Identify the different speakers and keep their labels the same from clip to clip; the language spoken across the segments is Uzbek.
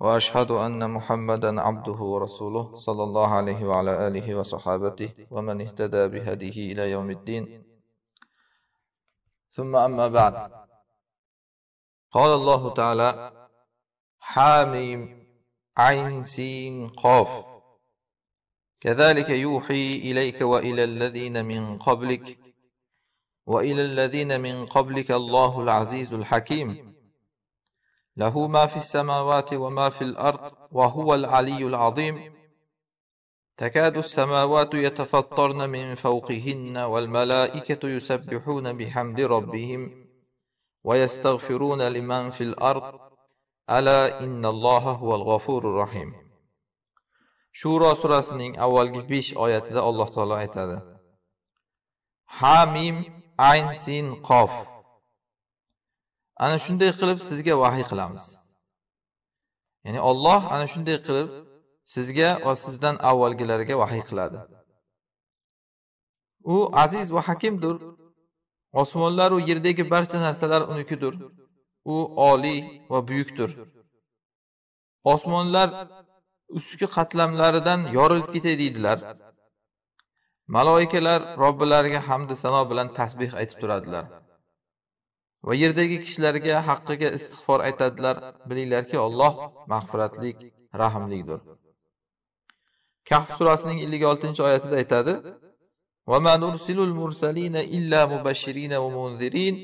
Speaker 1: وأشهد أن محمدا عبده ورسوله صلى الله عليه وعلى آله وصحابته ومن اهتدى بهديه إلى يوم الدين ثم أما بعد قال الله تعالى حاميم عين سين قاف كذلك يوحي إليك وإلى الذين من قبلك وإلى الذين من قبلك الله العزيز الحكيم له ما في السماوات وما في الارض وهو العلي العظيم تكاد السماوات يتفطرن من فوقهن والملائكه يسبحون بحمد ربهم ويستغفرون لمن في الارض الا ان الله هو الغفور الرحيم شورى سورة سنين أول oyatida آيات الله تعالى حاميم عين سين قاف ana shunday qilib sizga vahiy qilamiz ya'ni Alloh ana shunday qilib sizga va sizdan avvalgilarga vahiy qiladi u aziz va hakimdir osmonlar va yerdagi barcha narsalar unikidir u oliy va buyukdir osmonlar ustki qatlamlaridan yorilib ketay deydilar maloikalar robbilariga hamdu sano bilan tasbeh aytib turadilar va yerdagi kishilarga haqqiga istig'for aytadilar bilinglarki alloh mag'firatlik rahmlikdir kahf surasining ellik oltinchi oyatida aytadi وما نرسل المرسلين إلا مبشرين ومنذرين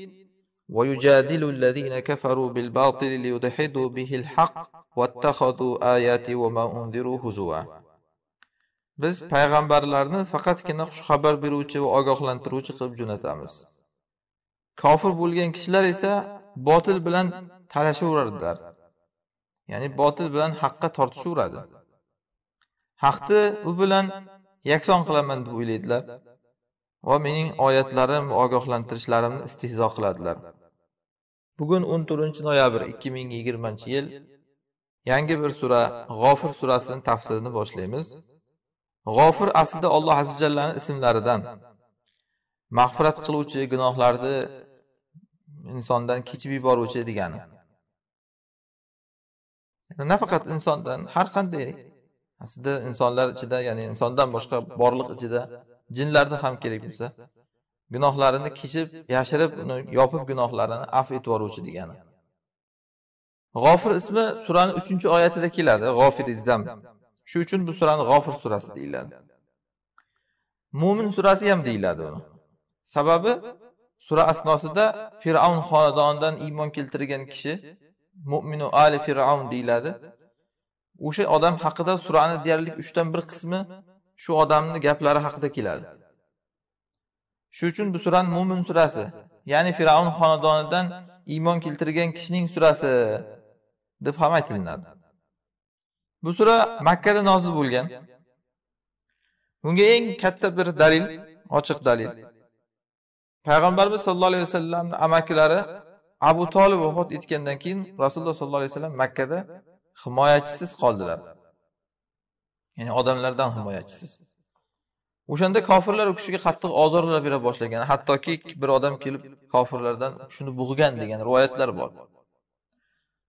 Speaker 1: ويجادل الذين كفروا بالباطل ليدحضوا به الحق واتخذوا آياتي وما أنذروا هزوا biz payg'ambarlarni faqatgina xushxabar beruvchi va ogohlantiruvchi qilib jo'natamiz kofir bo'lgan kishilar esa botil bilan talashaveradilar ya'ni botil bilan haqqa tortishaveradi haqni u bilan yakson qilaman deb o'ylaydilar va mening oyatlarim va ogohlantirishlarimni istehzo qiladilar bugun o'n to'rtinchi noyabr ikki ming yigirmanchi yil yangi bir sura g'ofir surasini tafsirini boshlaymiz g'ofir aslida alloh azza jallani ismlaridan mag'firat qiluvchi gunohlarni insondan kechib yuboruvchi degani nafaqat insondan har qanday aslida insonlar ichida ya'ni insondan boshqa borliq ichida jinlarni ham kerak bo'lsa gunohlarini kechib yashirib uni yopib gunohlarini af etib yuboruvchi degani g'ofir ismi surani uchinchi oyatida keladi g'ofir izam shu uchun bu surani g'ofir surasi deyiladi mo'min surasi ham deyiladi uni sababi sura asnosida fir'avn xonadonidan iymon keltirgan kishi mo'minu ali fir'avn deyiladi o'sha odam haqida surani deyarli uchdan bir qismi shu odamni gaplari haqida keladi shu uchun bu surani mo'min surasi ya'ni fir'avn xonadonidan iymon keltirgan kishining surasi deb ham aytilinadi bu sura makkada nozil bo'lgan bunga eng katta bir dalil ochiq dalil payg'ambarimiz sallallohu alayhi vasallamni amakilari abu tolib vafot etgandan keyin rasululloh sollallohu alayhi vasallam makkada himoyachisiz qoldilar ya'ni odamlardan himoyachisiz o'shanda kofirlar u kishiga qattiq ozorlar bera boshlagan hattoki bir odam kelib kofirlardan shuni bug'gan degan rivoyatlar bor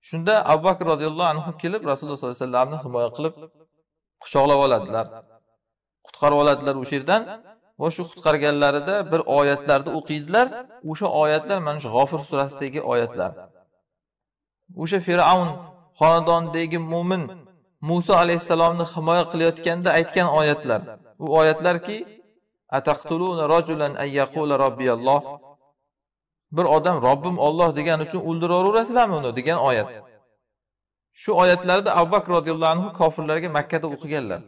Speaker 1: shunda abu bakr roziyallohu anhu kelib rasululloh sollallohu alayhi vasallamni himoya qilib quchoqlab oladilar qutqarib oladilar o'sha yerdan va shu qutqarganlarida bir oyatlarni o'qiydilar o'sha oyatlar mana shu g'ofir surasidagi oyatlar o'sha fir'avn xonadonidagi mo'min muso alayhissalomni himoya qilayotganda aytgan oyatlar u oyatlarki ataqtuluna rajulan robbiyalloh bir odam robbim olloh degani uchun o'ldiraverasizlarmi uni degan oyat shu oyatlarda abu bakr roziyallohu anhu kofirlarga makkada o'qiganlar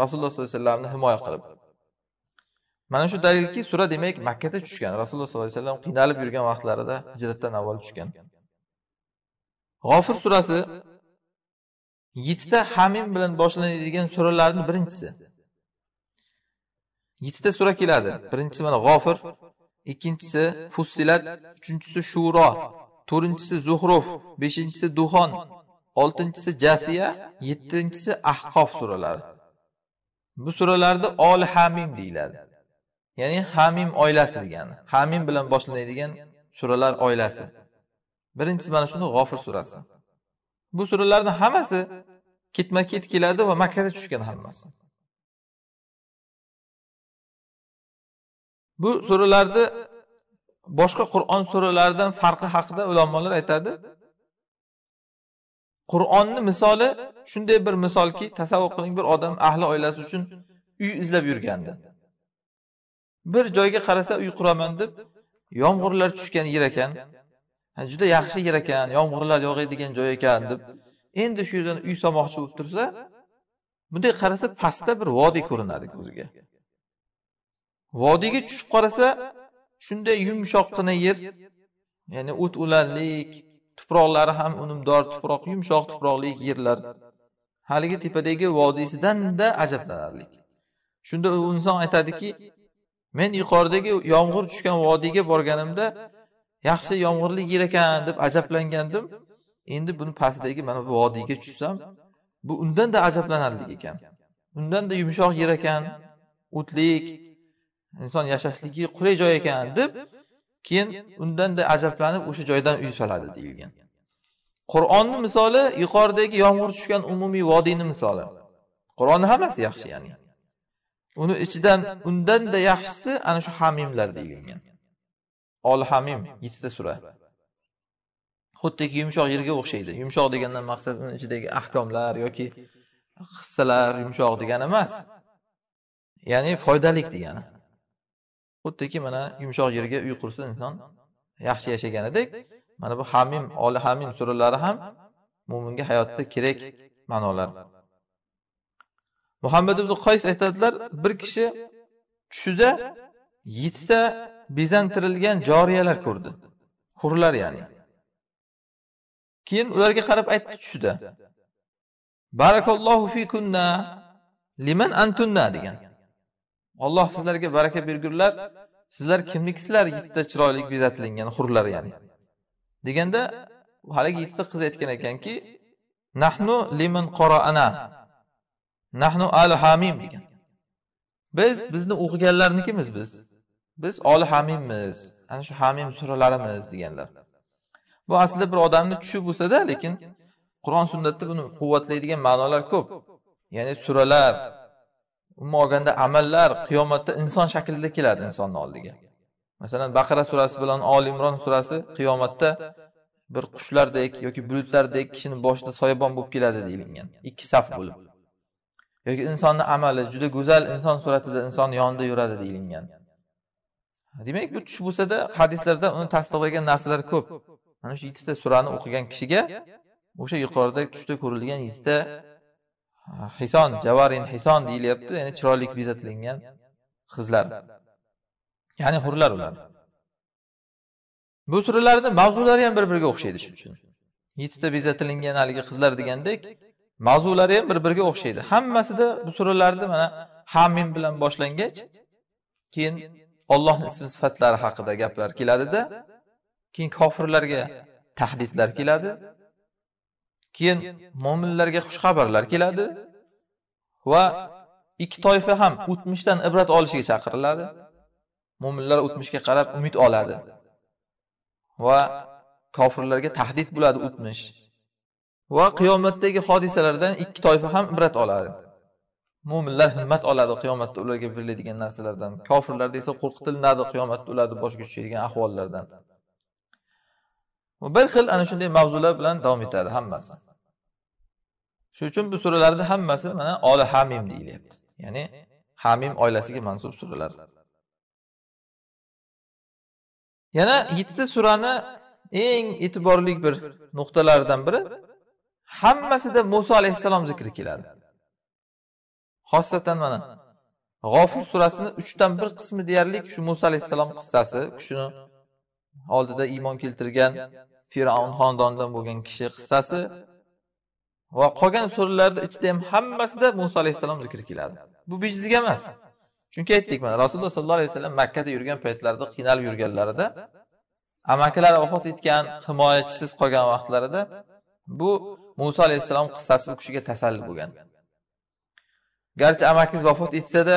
Speaker 1: rasululloh sollallohu alayhi vasallamni himoya qilib mana shu dalilki sura demak makkada tushgan rasululloh sollallohu alayhi vasallam qiynalib yurgan vaqtlarida hijratdan avval tushgan g'ofir surasi yettita hamim bilan boshlanadigan suralarni birinchisi yettita sura keladi birinchisi mana g'ofir ikkinchisi fussilat uchinchisi shuro to'rtinchisi zuhruf beshinchisi duxon oltinchisi jasiya yettinchisi ahqof suralari bu suralarda ol hamim deyiladi ya'ni hamim oilasi degani hamim bilan boshlanadigan suralar oilasi birinchisi mana shunda g'ofir surasi
Speaker 2: bu suralarni hammasi ketma ket keladi va makkada tushgan hammasi bu suralarni boshqa qur'on suralaridan farqi haqida ulamolar aytadi
Speaker 1: qur'onni misoli shunday bir misolki tasavvur qiling bir odam ahli oilasi uchun uy izlab yurgandi bir joyga qarasa uy quraman deb yomg'irlar tushgan yer ekan juda yaxshi yer ekan yomg'irlar yog'aydigan joy ekan deb endi shu yerdan uy solmoqchi bo'lib tursa bunday qarasa pastda bir vodiy ko'rinadi ko'ziga vodiyga tushib qarasa shunday yumshoqqina yer ya'ni o't o'lanlik tuproqlari ham unumdor tuproq yumshoq tuproqli yerlar haligi tepadagi vodiysidanda da ajablanarlik shunda u inson aytadiki men yuqoridagi yomg'ir tushgan vodiyga borganimda yaxshi yomg'irli yer ekan deb ajablangandim endi buni pastidagi mana bu vodiyga tushsam bu undan da ajablanarlik ekan undan da yumshoq yer ekan o'tlik inson yashashligi qulay joy ekan deb keyin undan da ajablanib o'sha joydan uy soladi deyilgan qur'onni misoli yuqoridagi yomg'ir tushgan umumiy vodiyni misoli qur'onni hammasi yaxshi ya'ni uni ichidan undanda yaxshisi ana shu hamimlar deyilgan ol hamim yettita sura xuddiki yumshoq yerga o'xshaydi yumshoq degandan maqsad uni ichidagi ahkomlar yoki hissalar yumshoq degani emas ya'ni foydalik degani xuddiki mana yumshoq yerga uy qursa inson yaxshi yashaganidek mana bu hamim oli hamim suralari ham mo'minga hayotda kerak ma'nolar muhammad ibn qays aytadilar bir kishi tushida yettita bezantirilgan joriyalar ko'rdi hurlar ya'ni keyin ularga qarab aytdi tushida barakallohu fikunna liman antunna degan olloh sizlarga baraka bergurlar sizlar kimliksizlar yettita chiroyli bezatilingan hurlar ya'ni deganda haligi yettita qiz aytgan ekanki nahnu liman qoroana nahnu al hamim degan biz bizni o'qiganlarnikimiz biz biz oli hamimmiz ana shu hamim suralarimiz deganlar bu aslida bir odamni tushi bo'lsada lekin qur'on sunnatda buni quvvatlaydigan ma'nolar ko'p ya'ni suralar umuman olganda amallar qiyomatda inson shaklida keladi insonni oldiga masalan baqara surasi bilan olimron imron surasi qiyomatda bir qushlardek yoki bulutlardek kishini boshida soyabon bo'lib keladi deyilgan ikki saf bo'lib yoki insonni amali juda go'zal inson suratida inson yonida yuradi deyilgan demak bu tush bo'lsada hadislarda uni tasdiqlagan narsalar ko'p mana shu yettita surani o'qigan kishiga o'sha yuqorida tushda ko'rilgan yettita hison javarin hison deyilyapti ya'ni chiroyli bezatilgan qizlar ya'ni hurlar ular bu suralarni mavzulari ham bir biriga o'xshaydi shuning uchun yettita bezatilgan haligi qizlar degandek mavzulari ham bir biriga o'xshaydi hammasida bu suralarni mana hamin bilan boshlangach keyin ollohni ism sifatlari haqida gaplar keladida keyin kofirlarga tahdidlar keladi keyin mo'minlarga xushxabarlar keladi va ikki toifa ham o'tmishdan ibrat olishga chaqiriladi mo'minlar o'tmishga qarab umid oladi va kofirlarga tahdid bo'ladi o'tmish va qiyomatdagi hodisalardan ikki toifa ham ibrat oladi mo'minlar himmat oladi qiyomatda ularga beriladigan narsalardan kofirlarda esa qo'rqitilinadi qiyomatda ularni boshiga tushadigan ahvollardan bir xil ana shunday mavzular bilan davom etadi hammasi
Speaker 2: shuning uchun bu suralarni hammasi mana oli hamim deyilyapti ya'ni hamim oilasiga mansub suralar
Speaker 1: yana yettita surani eng e'tiborli bir nuqtalaridan biri hammasida muso alayhissalom zikri keladi. xosatan mana g'ofur surasini 3 dan 1 qismi deyarli shu muso alayhissalom qissasi, kishini oldida iymon keltirgan fir'avn xonadonidan bo'lgan kishi qissasi va qolgan suralarda ichida ham hammasida muso alayhissalom zikri keladi. Bu bejizga emas. Chunki aytdik mana Rasululloh sollallohu alayhi vasallam Makka da yurgan paytlarida qiynalib yurganlarida amakilari vafot etgan, himoyachisiz qolgan vaqtlarida bu Musa alayhissalom qissasi u kishiga tasalli bo'lgan. Garchi amakiz vafot etsa-da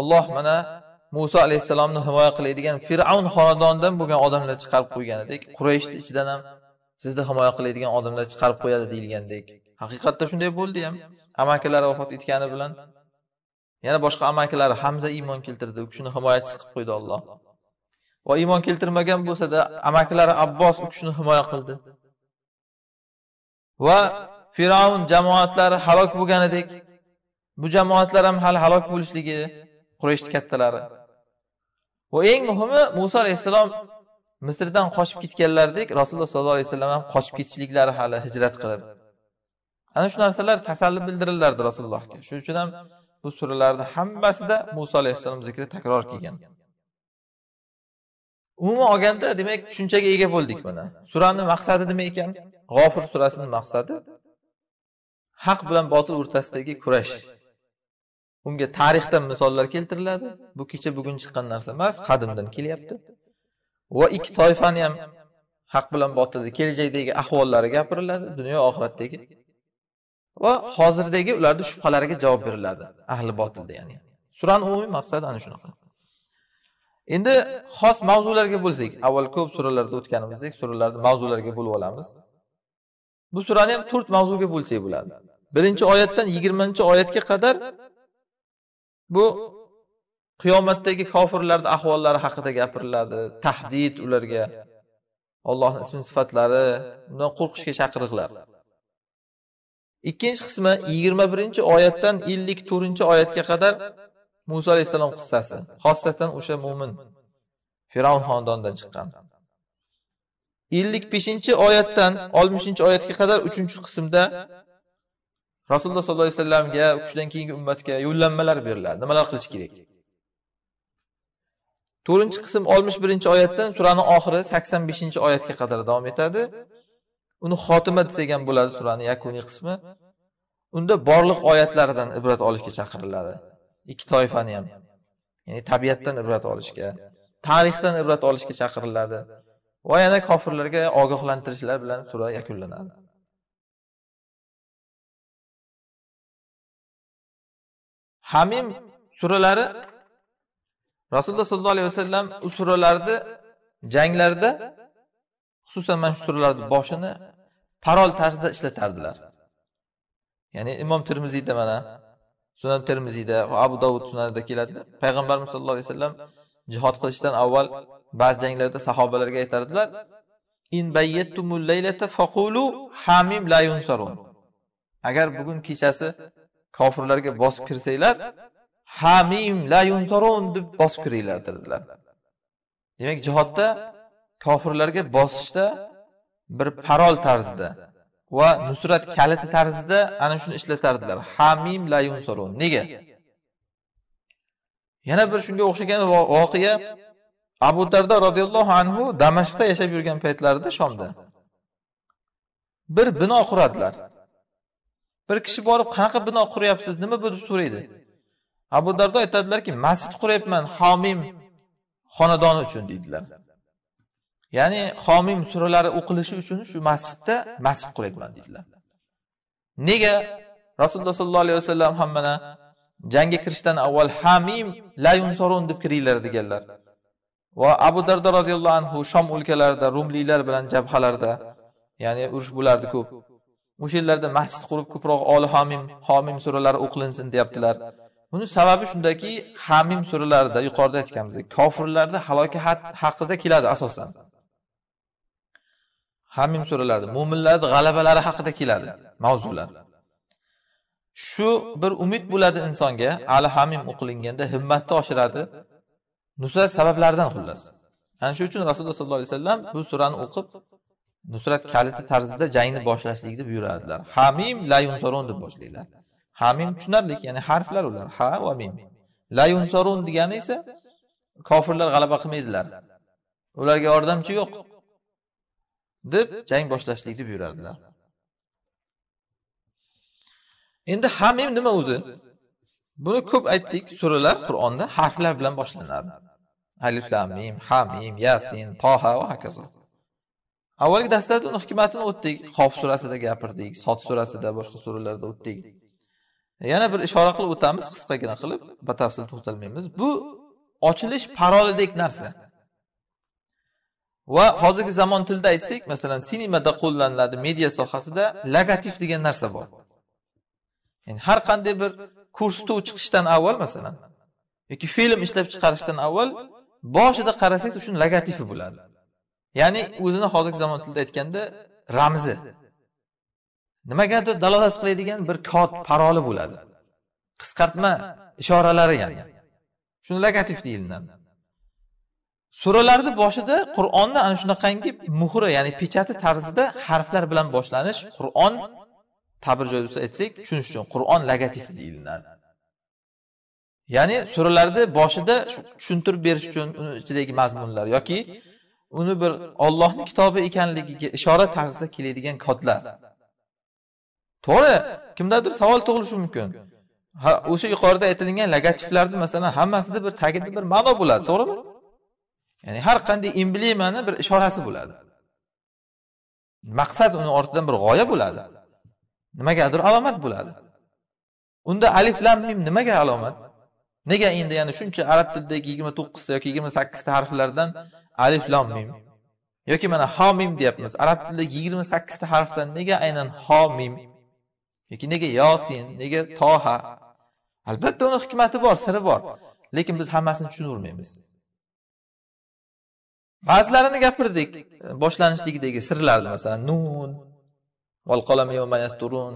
Speaker 1: Alloh mana Musa alayhissalomni himoya qiladigan Fir'avn xonadonidan bo'lgan odamlar chiqarib qo'yganidek, Qurayshning ichidan ham sizni himoya qiladigan odamlar chiqarib qo'yadi deyilgandek. Haqiqatda shunday bo'ldi ham. Amakilari vafot etgani bilan yana boshqa amakilari Hamza iymon keltirdi, u kishini himoyachisi qilib qo'ydi Alloh. Va iymon keltirmagan bo'lsa-da, amakilari Abbos u kishini himoya qildi. va fir'avn jamoatlari halok bo'lgan edik bu jamoatlar ham hali halok bo'lishligi qurayshni kattalari va eng muhimi muso alayhissalom misrdan qochib ketganlaridek rasululloh sollallohu alayhi vasallam ham qochib ketishliklari hali hijrat qilib ana shu narsalar tasalli bildirilardi rasulullohga shuning uchun ham bu suralarni hammasida muso alayhissalom zikri takror kelgan umuman olganda demak tushunchaga ega bo'ldik mana surani maqsadi nima ekan g'ofir surasini maqsadi haq bilan botil o'rtasidagi kurash unga tarixdan misollar keltiriladi bu kecha bugun chiqqan narsa emas qadimdan kelyapti va ikki toifani ham haq bilan botilni kelajakdagi ahvollari gapiriladi dunyo oxiratdagi va hozirdagi ularni shubhalariga javob beriladi ahli botilda ya'ni surani umumiy maqsadi ana shunaqa endi xos mavzularga bo'lsak avval ko'p suralarda o'tganimizdek suralarni mavzularga bo'lib olamiz bu surani ham to'rt mavzuga bo'lsak bo'ladi birinchi oyatdan yigirmanchi oyatga qadar bu qiyomatdagi kofirlarni ahvollari haqida gapiriladi tahdid ularga ollohni ismi sifatlari undan qo'rqishga chaqiriqlar ikkinchi qismi yigirma birinchi oyatdan ellik to'rtinchi oyatga qadar muso alayhissalom qissasi xosatan o'sha mo'min fir'avn xonadonidan chiqqan ellik beshinchi oyatdan oltmishinchi oyatga qadar uchinchi qismda rasululloh sollallohu alayhi vasallamga u kishidan keyingi ummatga yo'llanmalar beriladi nimalar qilish kerak to'rtinchi qism oltmish birinchi oyatdan surani oxiri sakson beshinchi oyatga qadar davom etadi uni xotima desak ham bo'ladi surani yakuniy qismi unda borliq oyatlaridan ibrat olishga chaqiriladi ikki toifani ham ya'ni tabiatdan ibrat olishga tarixdan ibrat olishga
Speaker 2: chaqiriladi va yana kofirlarga ogohlantirishlar bilan sura yakunlanadi hamim suralari rasululloh sollallohu alayhi vasallam u suralarni
Speaker 1: janglarda xususan mana shu suralarni boshini parol tarzida ishlatardilar ya'ni imom termiziyda mana sunan termiziyda va abu davud sunanida keladi payg'ambarimiz sallallohu alayhi vasallam jihod qilishdan avval ba'zi janglarda sahobalarga aytardilar in faqulu hamim agar bugun kechasi kofirlarga bosib kirsanglar hamim la yunsarun deb bosib kiringlar dedilar demak jihodda kofirlarga bosishda bir parol tarzida va nusrat kaliti tarzida ana shuni ishlatardilar hamim la yunsarun nega yana bir shunga o'xshagan voqea abu darda roziyallohu anhu damashqda yashab yurgan paytlarida shomda bir bino quradilar bir kishi borib qanaqa bino quryapsiz nima bu deb so'raydi abu dardo aytadilarki masjid quryapman homim xonadoni uchun deydilar ya'ni homim suralari o'qilishi uchun shu masjidda masjid quryapman deydilar nega rasululloh sollallohu alayhi vasallam ham mana jangga kirishdan avval hamim layunsorun deb kiringlar deganlar va abu dardo roziyallohu anhu shom o'lkalarida rumliylar bilan jabhalarda ya'ni urush bo'lardi ko'p o'sha yillarda masjid qurib ko'proq oli homim homim suralari o'qilinsin deyaptilar buni sababi shundaki hamim suralarida yuqorida aytganimizdek kofirlarni halokat haqida keladi asosan hamim suralarida mo'minlarni g'alabalari haqida keladi mavzular shu bir umid bo'ladi insonga ali hamim o'qilinganda himmatni oshiradi nusrat sabablaridan xullas ana shu uchun rasululloh sollallohu alayhi vasallam bu surani o'qib nusrat kaliti tarzida jangni boshlashlikni buyuradilar hamim layunsorun deb boshlaydilar hamim tushunarli ya'ni harflar ular ha va mim layunsorun degani esa kofirlar g'alaba qilmaydilar ularga yordamchi yo'q deb jang boshlashlikni buyuradilar endi hamim nima o'zi buni ko'p aytdik suralar qur'onda harflar bilan boshlanadi alif lamim mim hamim yasin toha va hokazo avvalgi darslarda uni hikmatini o'tdik qof surasida gapirdik sot surasida boshqa suralarda o'tdik yana bir ishora qilib o'tamiz qisqagina qilib batafsil to'xtalmaymiz bu ochilish parolidek narsa va hozirgi zamon tilida aytsak masalan sinemada qo'llaniladi media sohasida logotif degan narsa bor ya'ni har qanday bir ko'rsatuv chiqishdan avval masalan yoki film ishlab chiqarishdan avval boshida qarasangiz shuni logotip'i bo'ladi ya'ni o'zini hozirgi zamon tilida aytganda ramzi nimagadir dalolat qiladigan bir kod paroli bo'ladi qisqartma ishoralari ya'ni shuni logotip deyiladi suralarni boshida qur'onni ana shunaqangi muhri ya'ni pechati tarzida harflar bilan boshlanish qur'on ta'bir joiz bo'lsa aytsak tushunish uchun qur'on logatifi deyiladi ya'ni suralarni boshida tushuntirib berish uchun uni ichidagi mazmunlar yoki uni bir ollohni kitobi ekanligiga ishora tarzida keladigan kodlar to'g'ri kimdadir savol tug'ilishi mumkin ha o'sha yuqorida aytilingan logotiflarni masalan hammasida bir tagida bir ma'no bo'ladi to'g'rimi ya'ni har qanday emblemani bir ishorasi bo'ladi maqsad uni ortidan bir g'oya bo'ladi nimagadir alomat bo'ladi unda alif lam mim nimaga alomat nega endi ya'ni shuncha arab tilidagi yigirma to'qqizta yoki yigirma sakkizta harflardan alif lam mim yoki mana ho mim deyapmiz arab tilidagi yigirma sakkizta harfdan nega aynan ho mim yoki nega yosin nega toha albatta uni hikmati bor siri bor lekin biz hammasini tushunavermaymiz ba'zilarini gapirdik e, boshlanishligidagi sirlarni masalan nun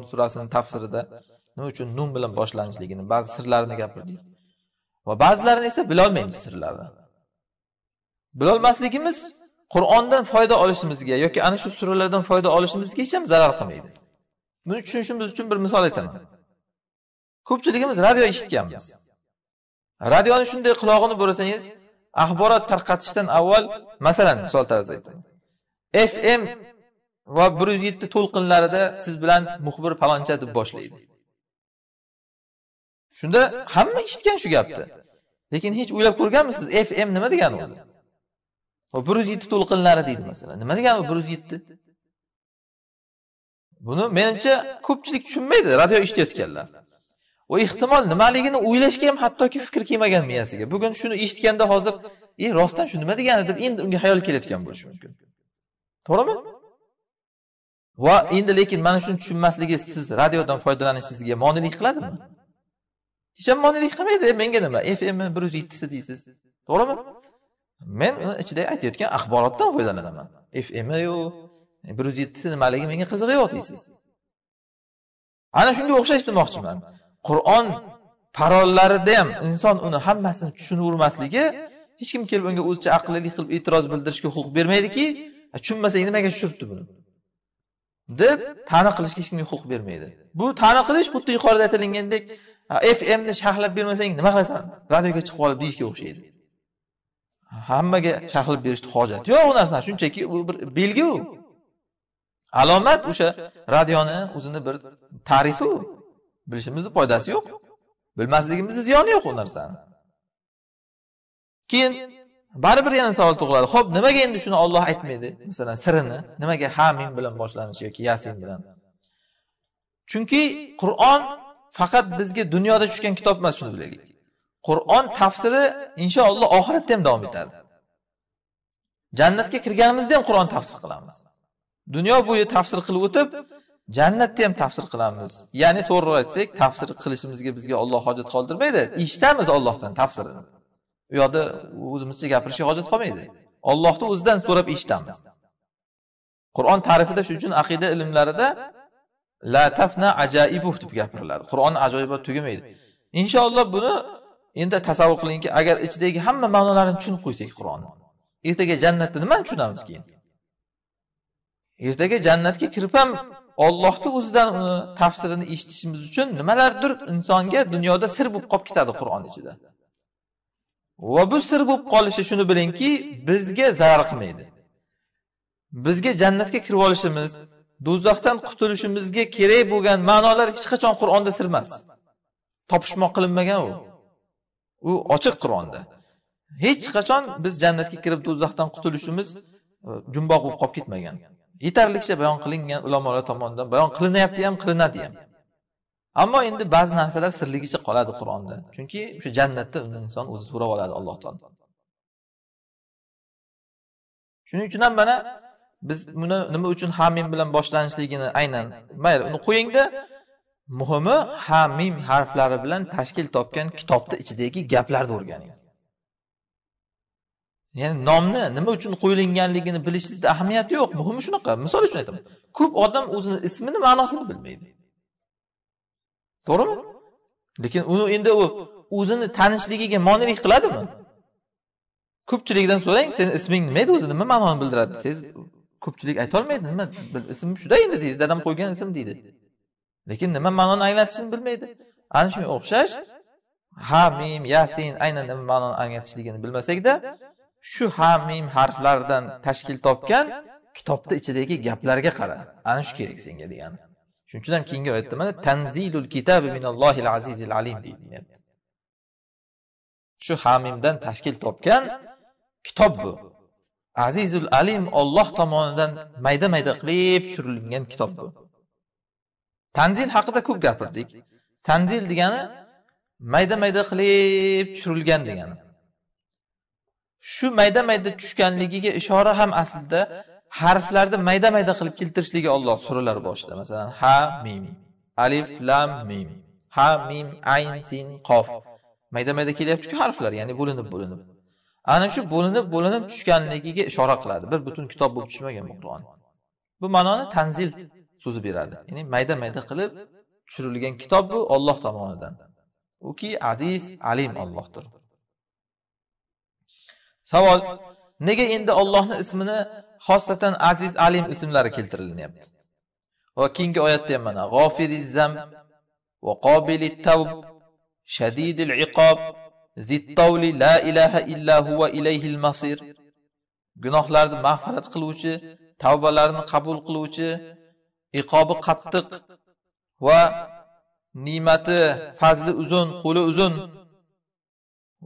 Speaker 1: surasini tafsirida nima uchun nun bilan boshlanishligini ba'zi sirlarini gapirdik va ba'zilarini esa bilolmaymiz sirlarini bilolmasligimiz qur'ondan foyda olishimizga yoki ana shu suralardan foyda olishimizga hech ham zarar qilmaydi buni tushunishimiz uchun bir misol aytaman ko'pchiligimiz radio eshitganmiz radioni shunday qulog'ini bo'rasangiz axborot tarqatishdan avval masalan misol tarzida aytaman fm va bir yuz yetti to'lqinlarida siz bilan muxbir paloncha deb boshlaydi shunda hamma eshitgan shu gapni lekin hech o'ylab ko'rganmisiz fm nima degani o'zi bir yuz yetti to'lqinlari deydi masalan nima degani bir yuz yetti buni menimcha ko'pchilik tushunmaydi radio eshitayotganlar va ehtimol nimaligini o'ylashga ham hattoki fikr kelmagan miyasiga bugun shuni eshitganda hozir e rostdan shu nima degani deb endi unga xayol kelayotgan bo'lishi mumkin to'g'rimi va endi lekin mana shuni tushunmasligi siz radiodan foydalanish sizga monelik qiladimi hech ham monelik qilmaydi menga nima fm bir yuz yettisi deysiz to'g'rimi men ichida aytayotgan axborotdan foydalanaman fm yu bir yuz yettisi nimaligi menga qizig'i yo'q deysiz ana shunga o'xshash demoqchiman qur'on parollarida ham inson uni hammasini tushunavermasligi hech kim kelib unga o'zicha aqllilik qilib e'tiroz bildirishga huquq bermaydiki tushunmasang nimaga tushiribdi buni deb ta'na qilishga hech kimga huquq bermaydi bu ta'na qilish xuddi yuqorida aytilgandek fmni sharhlab bermasang nima qilasan radioga chiqib qolib deyishga o'xshaydi hammaga sharhlab berishni hojati yo'q u narsani shunchaki u bir belgi u alomat o'sha radioni o'zini bir tarifi u bilishimizni foydasi yo'q bilmasligimizni ziyoni yo'q u narsani keyin baribir yana savol tug'iladi ho'p nimaga endi shuni olloh aytmaydi masalan sirini nimaga ha min bilan boshlanishi yoki yasin bilan chunki qur'on faqat bizga dunyoda tushgan kitob emas shuni bilaylik qur'on tafsiri inshaalloh oxiratda ham davom etadi jannatga kirganimizda ham qur'on tafsir qilamiz dunyo bo'yi tafsir qilib o'tib jannatda ham tafsir qilamiz ya'ni to'g'riroq aytsak tafsir qilishimizga bizga olloh hojat qoldirmaydi eshitamiz ollohdan tafsirini u yoqda o'zimizcha gapirishga hojat qolmaydi ollohni o'zidan so'rab eshitamiz qur'on ta'rifida shuning uchun aqida ilmlarida la tafna ajaibuh deb gapiriladi qur'onni ajoyibot tugamaydi inshaalloh buni endi tasavvur qilingki agar ichidagi hamma ma'nolarini tushunib qo'ysak qur'onni ertaga jannatni nimani tushunamiz keyin ertaga jannatga kirib ham ollohni o'zidan uni tafsirini eshitishimiz uchun nimalardir insonga dunyoda sir bo'lib qolib ketadi qur'on ichida va bu sir bo'lib qolishi shuni bilingki bizga zarar qilmaydi bizga jannatga kirib olishimiz do'zaxdan qutulishimizga kerak bo'lgan ma'nolar hech qachon qur'onda sir emas topishmoq qilinmagan u u ochiq qur'onda hech qachon biz jannatga kirib do'zaxdan qutulishimiz e, jumboq bo'lib qolib ketmagan yetarlicha bayon qilingan ulamolar tomonidan bayon qilinyapti ham qilinadi ham ammo endi ba'zi narsalar sirligicha qoladi qur'onda chunki o'sha jannatda uni inson o'zi so'rab oladi alloh taolo shuning uchun ham mana biz buni nima uchun hamim bilan boshlanishligini aynan mayli uni qo'yingda muhimi hamim harflari bilan tashkil topgan kitobni ichidagi gaplarni o'rganing ya'ni nomni nima uchun qo'yilganligini bilishingizda ahamiyati yo'q muhimi shunaqa misol uchun aytaman ko'p odam o'zini ismini ma'nosini bilmaydi to'g'rimi lekin uni endi u o'zini tanishligiga monelik qiladimi ko'pchilikdan so'rang seni isming nima edi o'zi nima ma'noni bildiradi desangiz ko'pchilik aytolmaydi nima ismim shuda endi deydi dadam qo'ygan ism deydi lekin nima ma'noni anglatishini bilmaydi ana shunga o'xshash ha mim yasin aynan nima ma'noni anglatishligini bilmasakda shu ha mim harflaridan tashkil topgan kitobni ichidagi gaplarga qara ana shu kerak senga degani shuning uchun ham keyingi oyatda mana tanzilul kitabi minallohil azizil alim deydi shu hamimdan tashkil topgan kitob bu azizul alim olloh tomonidan mayda mayda qilib tushirilgan kitob bu tanzil haqida ko'p gapirdik tanzil degani mayda mayda qilib tushirilgan degani shu mayda mayda tushganligiga ishora ham aslida harflarni mayda mayda qilib keltirishligi Alloh suralar boshida masalan ha mim alif lam mim ha mim ayn sin qof mayda mayda kelyapti-ku harflar ya'ni bo'linib bo'linib ana shu bo'linib bo'linib tushganligiga ishora qiladi bir butun kitob bo'lib tushmagan bu Qur'on bu ma'noni tanzil so'zi beradi ya'ni mayda mayda qilib tushirilgan kitob bu Alloh tomonidan uki aziz alim Allohdir savol nega endi Allohning ismini xosatan aziz alim ismlari keltirilyapti va keyingi oyatda ham mana g'ofiri zam va qobili tavb shadidil iqob zittovli la ilaha illa huva ilayhil masir gunohlarni mag'firat qiluvchi tavbalarni qabul qiluvchi iqobi qattiq va ne'mati fazli uzun qo'li uzun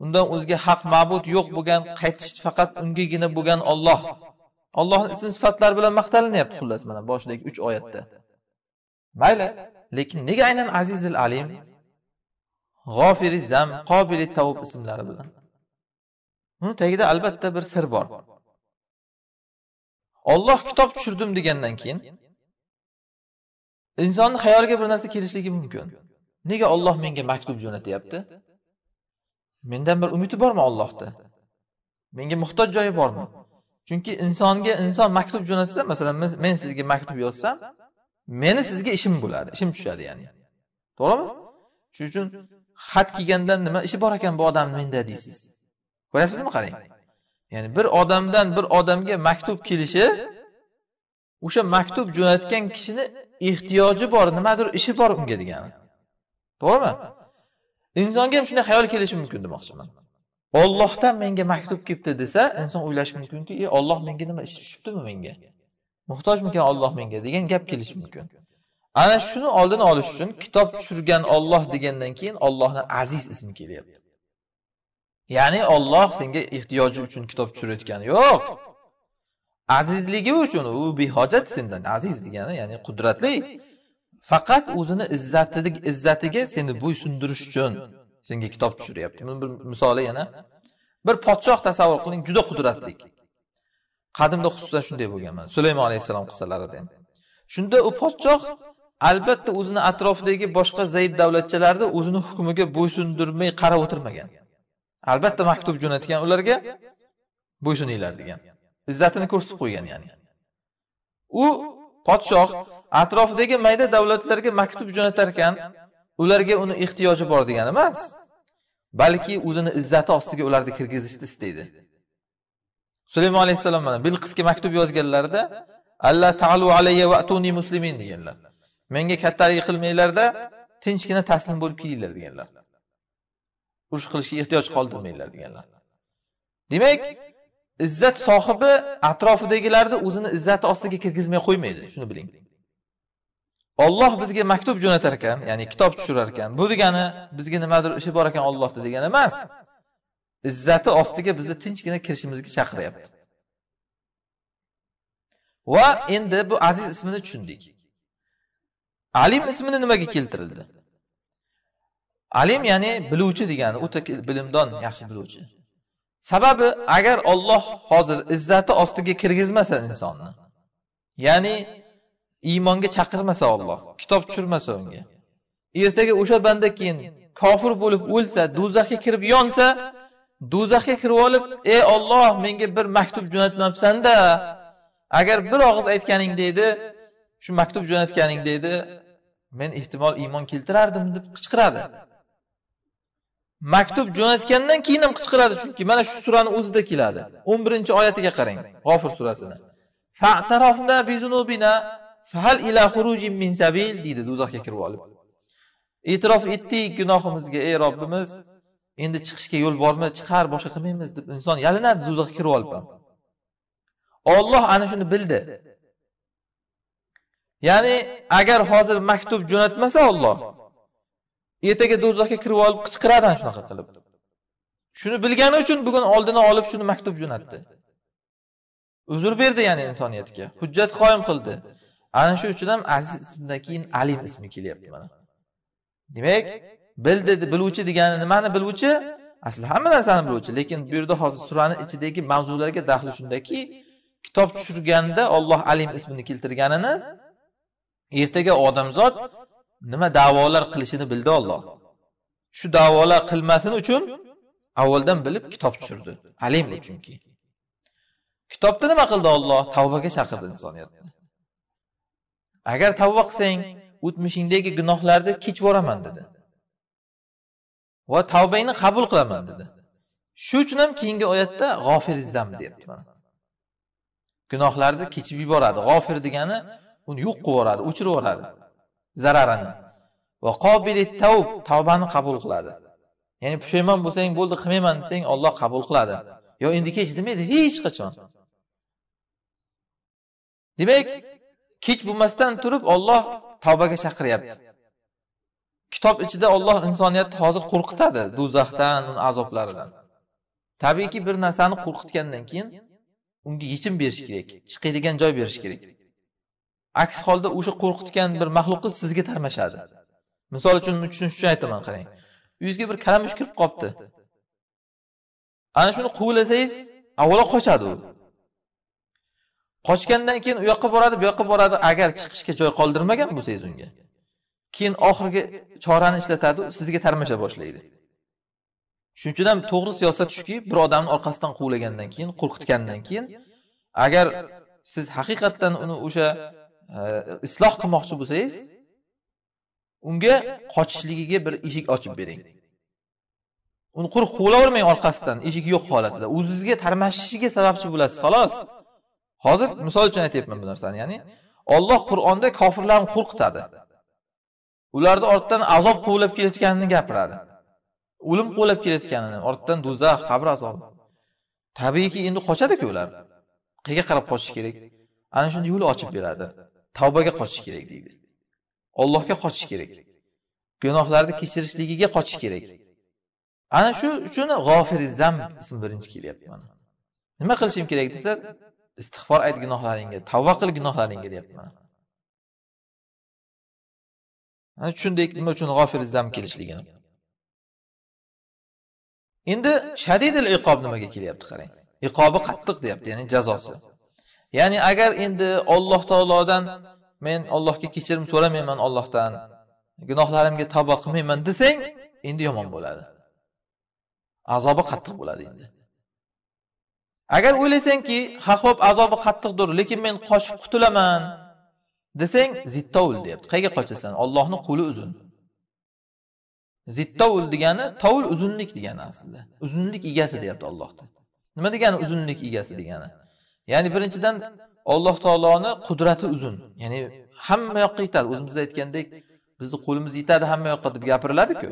Speaker 1: undan o'zga haq ma'bud yo'q bo'lgan qaytish faqat ungagina bo'lgan Alloh Allohning ism sifatlari bilan maqtalinyapti xullas mana boshidagi 3 oyatda. Mayli, lekin nega aynan Azizul Alim, g'ofiri Zam,
Speaker 2: Qobilit tavub ismlari bilan? Buni tagida albatta bir sir bor. Alloh kitob tushirdim degandan keyin
Speaker 1: insonni xayoliga bir narsa kelishligi mumkin. Nega Alloh menga maktub jo'natyapti? Mendan bir umidi bormi Allohda? Menga muhtoj joyi bormi? chunki insonga inson maktub jo'natsa masalan men sizga maktub yozsam meni sizga ishim bo'ladi ishim tushadi ya'ni to'g'rimi shuning uchun xat kelgandan nima ishi bor ekan bu odamni menda deysiz ko'ryapsizmi qarang ya'ni bir odamdan bir odamga maktub kelishi o'sha maktub jo'natgan kishini ehtiyoji bor nimadir ishi bor unga degani to'g'rimi insonga ham shunday xayol kelishi mumkin demoqchiman Allohdan menga maktub kelibdi desa, inson o'ylashi mumkinki, e Alloh menga nima ish tushibdimi menga? Muhtojmikan Alloh menga degan gap kelishi mumkin. Ana shuni oldini olish uchun kitob tushirgan Alloh degandan keyin Allohning aziz ismi kelyapti. Ya'ni Alloh senga ehtiyoji uchun kitob tushirayotgani yo'q. Azizligi uchun u behojat sendan aziz degani, ya'ni qudratli. Faqat o'zini izzatidagi izzatiga seni bo'ysundirish uchun senga kitob tushiryapti buni bir misoli yana bir podshoh tasavvur qiling juda qudratli qadimda xususan shunday bo'lgan mana sulaymon alayhissalom qissalarida ham shunda u podshoh albatta o'zini atrofidagi boshqa zaif davlatchalarni o'zini hukmiga bo'ysundirmay qarab o'tirmagan albatta maktub jo'natgan ularga bo'ysuninglar degan izzatini ko'rsatib qo'ygan ya'ni u podshoh atrofidagi mayda davlatlarga maktub jo'natar ekan ularga uni ehtiyoji bor degani emas balki o'zini izzati ostiga ularni kirgizishni istaydi sulaymon alayhissalom mana bilqisga maktub yozganlarida alla talu alayya va atuni muslimin deganlar menga kattalik qilmanglarda tinchgina taslim bo'lib kelinglar deganlar urush qilishga ehtiyoj qoldirmanglar deganlar demak izzat sohibi atrofidagilarni o'zini izzati ostiga kirgizmay qo'ymaydi shuni biling Alloh bizga maktub jo'natar ekan, ya'ni kitob tushirar ekan. Bu degani bizga nimadir ishi bor ekan Allohda degani emas. Izzati ostiga bizni tinchgina kirishimizga chaqiryapti. Va endi bu aziz ismini tushundik. Alim ismini nimaga keltirildi? Alim ya'ni biluvchi degani, o'ta bilimdon, yaxshi biluvchi. Sababi agar Alloh hozir izzati ostiga kirgizmasa insonni, ya'ni iymonga chaqirmasa Alloh, kitob tushirmasa unga. Ertaga o'sha banda keyin kofir bo'lib o'lsa, do'zaxga kirib yonsa, do'zaxga kirib olib, "Ey Alloh, menga bir maktub jo'natmabsanda Agar bir og'iz aytganingda edi, shu maktub jo'natganingda edi, men ehtimol iymon keltirardim" deb qichqiradi. maktub jo'natgandan keyin ham qichqiradi chunki mana shu surani o'zida keladi 11 oyatiga qarang g'ofir surasini fa'tarofna fahal ila xurujin min sabil deydi do'zaxga kirib olib e'tirof etdik gunohimizga ey robbimiz endi chiqishga yo'l bormi chiqar boshqa qilmaymiz deb inson yalinadi do'zaxga kirib olib ham olloh ana shuni bildi ya'ni agar hozir maktub jo'natmasa olloh ertaga do'zaxga kirib olib qichqiradi ana shunaqa qilib shuni bilgani uchun bugun oldini olib shuni maktub jo'natdi uzr berdi ya'ni insoniyatga hujjat qoyim qildi ana shu uchun ham aziz ismidan keyin alim ismi kelyapti mana demak bil dedi biluvchi degani nimani biluvchi asli hamma narsani biluvchi lekin bu yerda hozir surani ichidagi mavzularga daxli shundaki kitob tushirganda olloh alim ismini keltirganini ertaga odamzod nima davolar qilishini bildi olloh shu davolar qilmasin uchun avvaldan bilib kitob tushirdi alim uchunki kitobda nima qildi olloh tavbaga chaqirdi insoniyatni agar tavba qilsang o'tmishingdagi gunohlarni kechvoraman dedi va tavbangni qabul qilaman dedi shu uchun ham keyingi oyatda g'ofir zam deyapti mana gunohlarni kechib yuboradi g'ofir degani uni yo'q qilib yuboradi o'chirib yuboradi zararini va qobili tavb tavbani qabul qiladi ya'ni pushaymon bo'lsang bo'ldi qilmayman desang olloh qabul qiladi yo endi kech demaydi hech qachon demak kech bo'lmasdan turib Alloh tavbaga chaqiryapti kitob ichida Alloh insoniyatni hozir qo'rqitadi do'zaxdan uni azoblaridan tabiiyki bir narsani qo'rqitgandan keyin unga yechim berish kerak chiqadigan joy berish kerak aks holda o'sha qo'rqitgan bir maxluqni sizga tarmashadi misol uchun tushunish uchun aytaman qarang uyingizga bir kalamush kirib qolibdi ana shuni quvlasangiz avvalo qochadi u qochgandan keyin u yoqqa boradi bu yoqqa boradi agar chiqishga joy qoldirmagan bo'lsangiz unga keyin oxirgi chorani ishlatadi sizga tarmasha boshlaydi shuning uchun ham to'g'ri siyosat shuki bir odamni orqasidan quvlagandan keyin qo'rqitgandan keyin agar siz haqiqatdan uni o'sha e, isloh qilmoqchi bo'lsangiz unga qochishligiga bir eshik ochib bering uni quruq quvlavermang orqasidan eshik yo'q holatida o'zizga tarmashishiga sababchi bo'lasiz xolos hozir misol uchun aytyapman bu narsani ya'ni Alloh Qur'onda kofirlarni qo'rqitadi ularni ortidan azob quvlab kelayotganini gapiradi o'lim quvlab kelayotganini ortidan do'zax qabr azobi tabiiyki endi qochadi-ku ular qayerga qarab qochish kerak ana shunda yo'l ochib beradi tavbaga qochish kerak deydi Allohga qochish kerak gunohlarni kechirishligiga qochish kerak ana shu uchun g'ofiriz zam ismi birinchi kelyapti mana nima qilishim kerak desa
Speaker 2: istig'for ayt gunohlaringga tavba qil gunohlaringga deyapman ana tushundik nima uchun g'ofil zam kelishligini
Speaker 1: endi shadidil iqob nimaga kelyapti qarang iqobi qattiq deyapti ya'ni jazosi ya'ni agar endi olloh taolodan men ollohga kechirim so'ramayman ollohdan gunohlarimga tavba qilmayman desang endi yomon bo'ladi azobi qattiq bo'ladi endi agar o'ylasangki ha ho'p azobi qattiqdir lekin men qochib qutulaman desang zittovul deyapti qayerga qochasan ollohni qo'li uzun zittovul degani tovul uzunlik degani aslida uzunlik egasi deyapti ollohda nima degani uzunlik egasi degani ya'ni birinchidan alloh taoloni qudrati uzun ya'ni hamma yoqqa yetadi o'zimiz aytgandek bizni qo'limiz yetadi hamma yoqqa deb gapiriladiku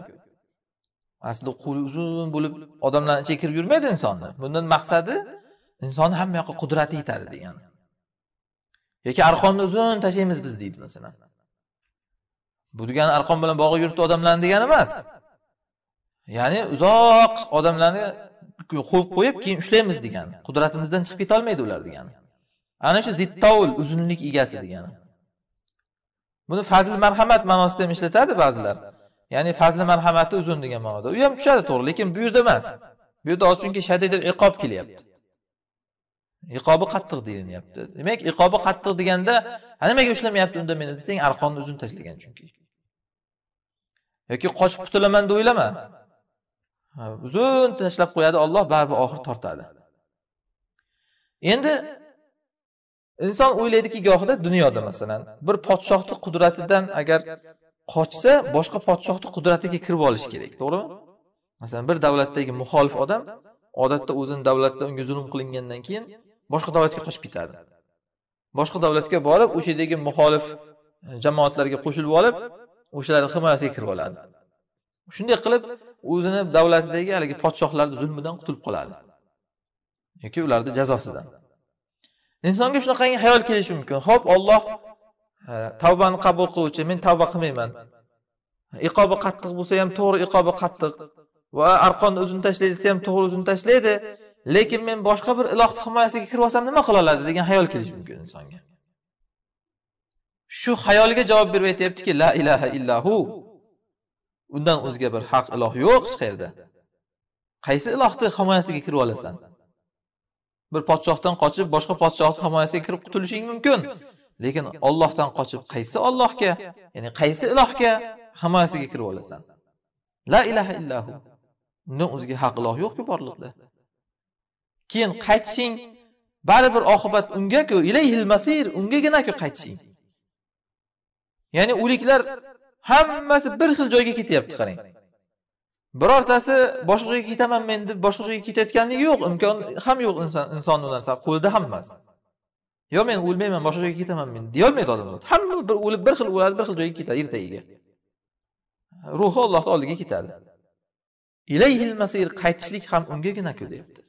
Speaker 1: aslida qo'li uzun bo'lib odamlarni ichiga kirib yurmaydi insonni bundan maqsadi insonni hamma yoqqa qudrati yetadi degani yoki arqonni uzun tashlaymiz biz deydi masalan bu degani arqon bilan bog'lab yuribdi odamlarni degani emas ya'ni uzoq odamlarni qo'yib qo'yib keyin ushlaymiz degani qudratimizdan chiqib ketolmaydi ular degani ana shu zittovul uzunlik egasi degani buni fazli marhamat ma'nosida ham ishlatadi ba'zilar ya'ni fazli marhamati uzun degan ma'noda u ham tushadi to'g'ri lekin bu yerda emas bu yerda chunki shadidil iqob kelyapti iqobi qattiq deyilyapti demak iqobi qattiq deganda ha nimaga ushlamayapti unda meni desang arqonni uzun tashlagan chunki yoki qochib qutulaman deb o'ylama uzun tashlab qo'yadi olloh baribir oxiri tortadi endi inson o'ylaydiki gohida dunyoda masalan bir podshohni qudratidan agar qochsa boshqa podshohni qudratiga kirib olish kerak to'g'rimi masalan bir davlatdagi muxolif odam odatda o'zini davlatda unga zulm qilingandan keyin boshqa davlatga qochib ketadi boshqa davlatga borib o'sha yerdagi muxolif e, jamoatlarga qo'shilib olib o'shalarni himoyasiga kirib oladi shunday qilib o'zini davlatidagi haligi podshohlarni zulmidan qutulib qoladi yoki ularni jazosidan insonga shunaqangi hayol kelishi mumkin ho'p olloh e, tavbani qabul qiluvchi men tavba qilmayman iqobi qattiq bo'lsa ham to'g'ri iqobi qattiq va arqonni uzun tashlaydi desa ham to'g'ri uzun tashlaydi lekin men boshqa bir ilohni himoyasiga kirib olsam nima qila oladi degan xayol kelishi mumkin insonga shu xayolga javob berib aytyaptiki la ilaha illahu undan o'zga bir haq iloh yo'q hech qayerda qaysi ilohni himoyasiga kirib olasan bir podshohdan qochib boshqa podshohni himoyasiga kirib qutulishing mumkin lekin ollohdan qochib qaysi ollohga ya'ni qaysi ilohga himoyasiga kirib olasan la ilaha illahu undan o'zga haq iloh yo'qku borliqda keyin qaytishing baribir oqibat ungaku ilayhil masir ungaginaku qaytishing ya'ni o'liklar hammasi bir xil joyga ketyapti qarang birortasi boshqa joyga ketaman men deb boshqa joyga ketayotganligi yo'q imkon ham yo'q inson insonni u narsa qo'lida hammasi yo men o'lmayman boshqa joyga ketaman men deyolmaydi odamlar hamma bir o'lib bir xil o'ladi bir xil joyga ketadi ertagiga ruhi ollohni oldiga ketadi ilayhil masir qaytishlik ham ungaginaku deyapti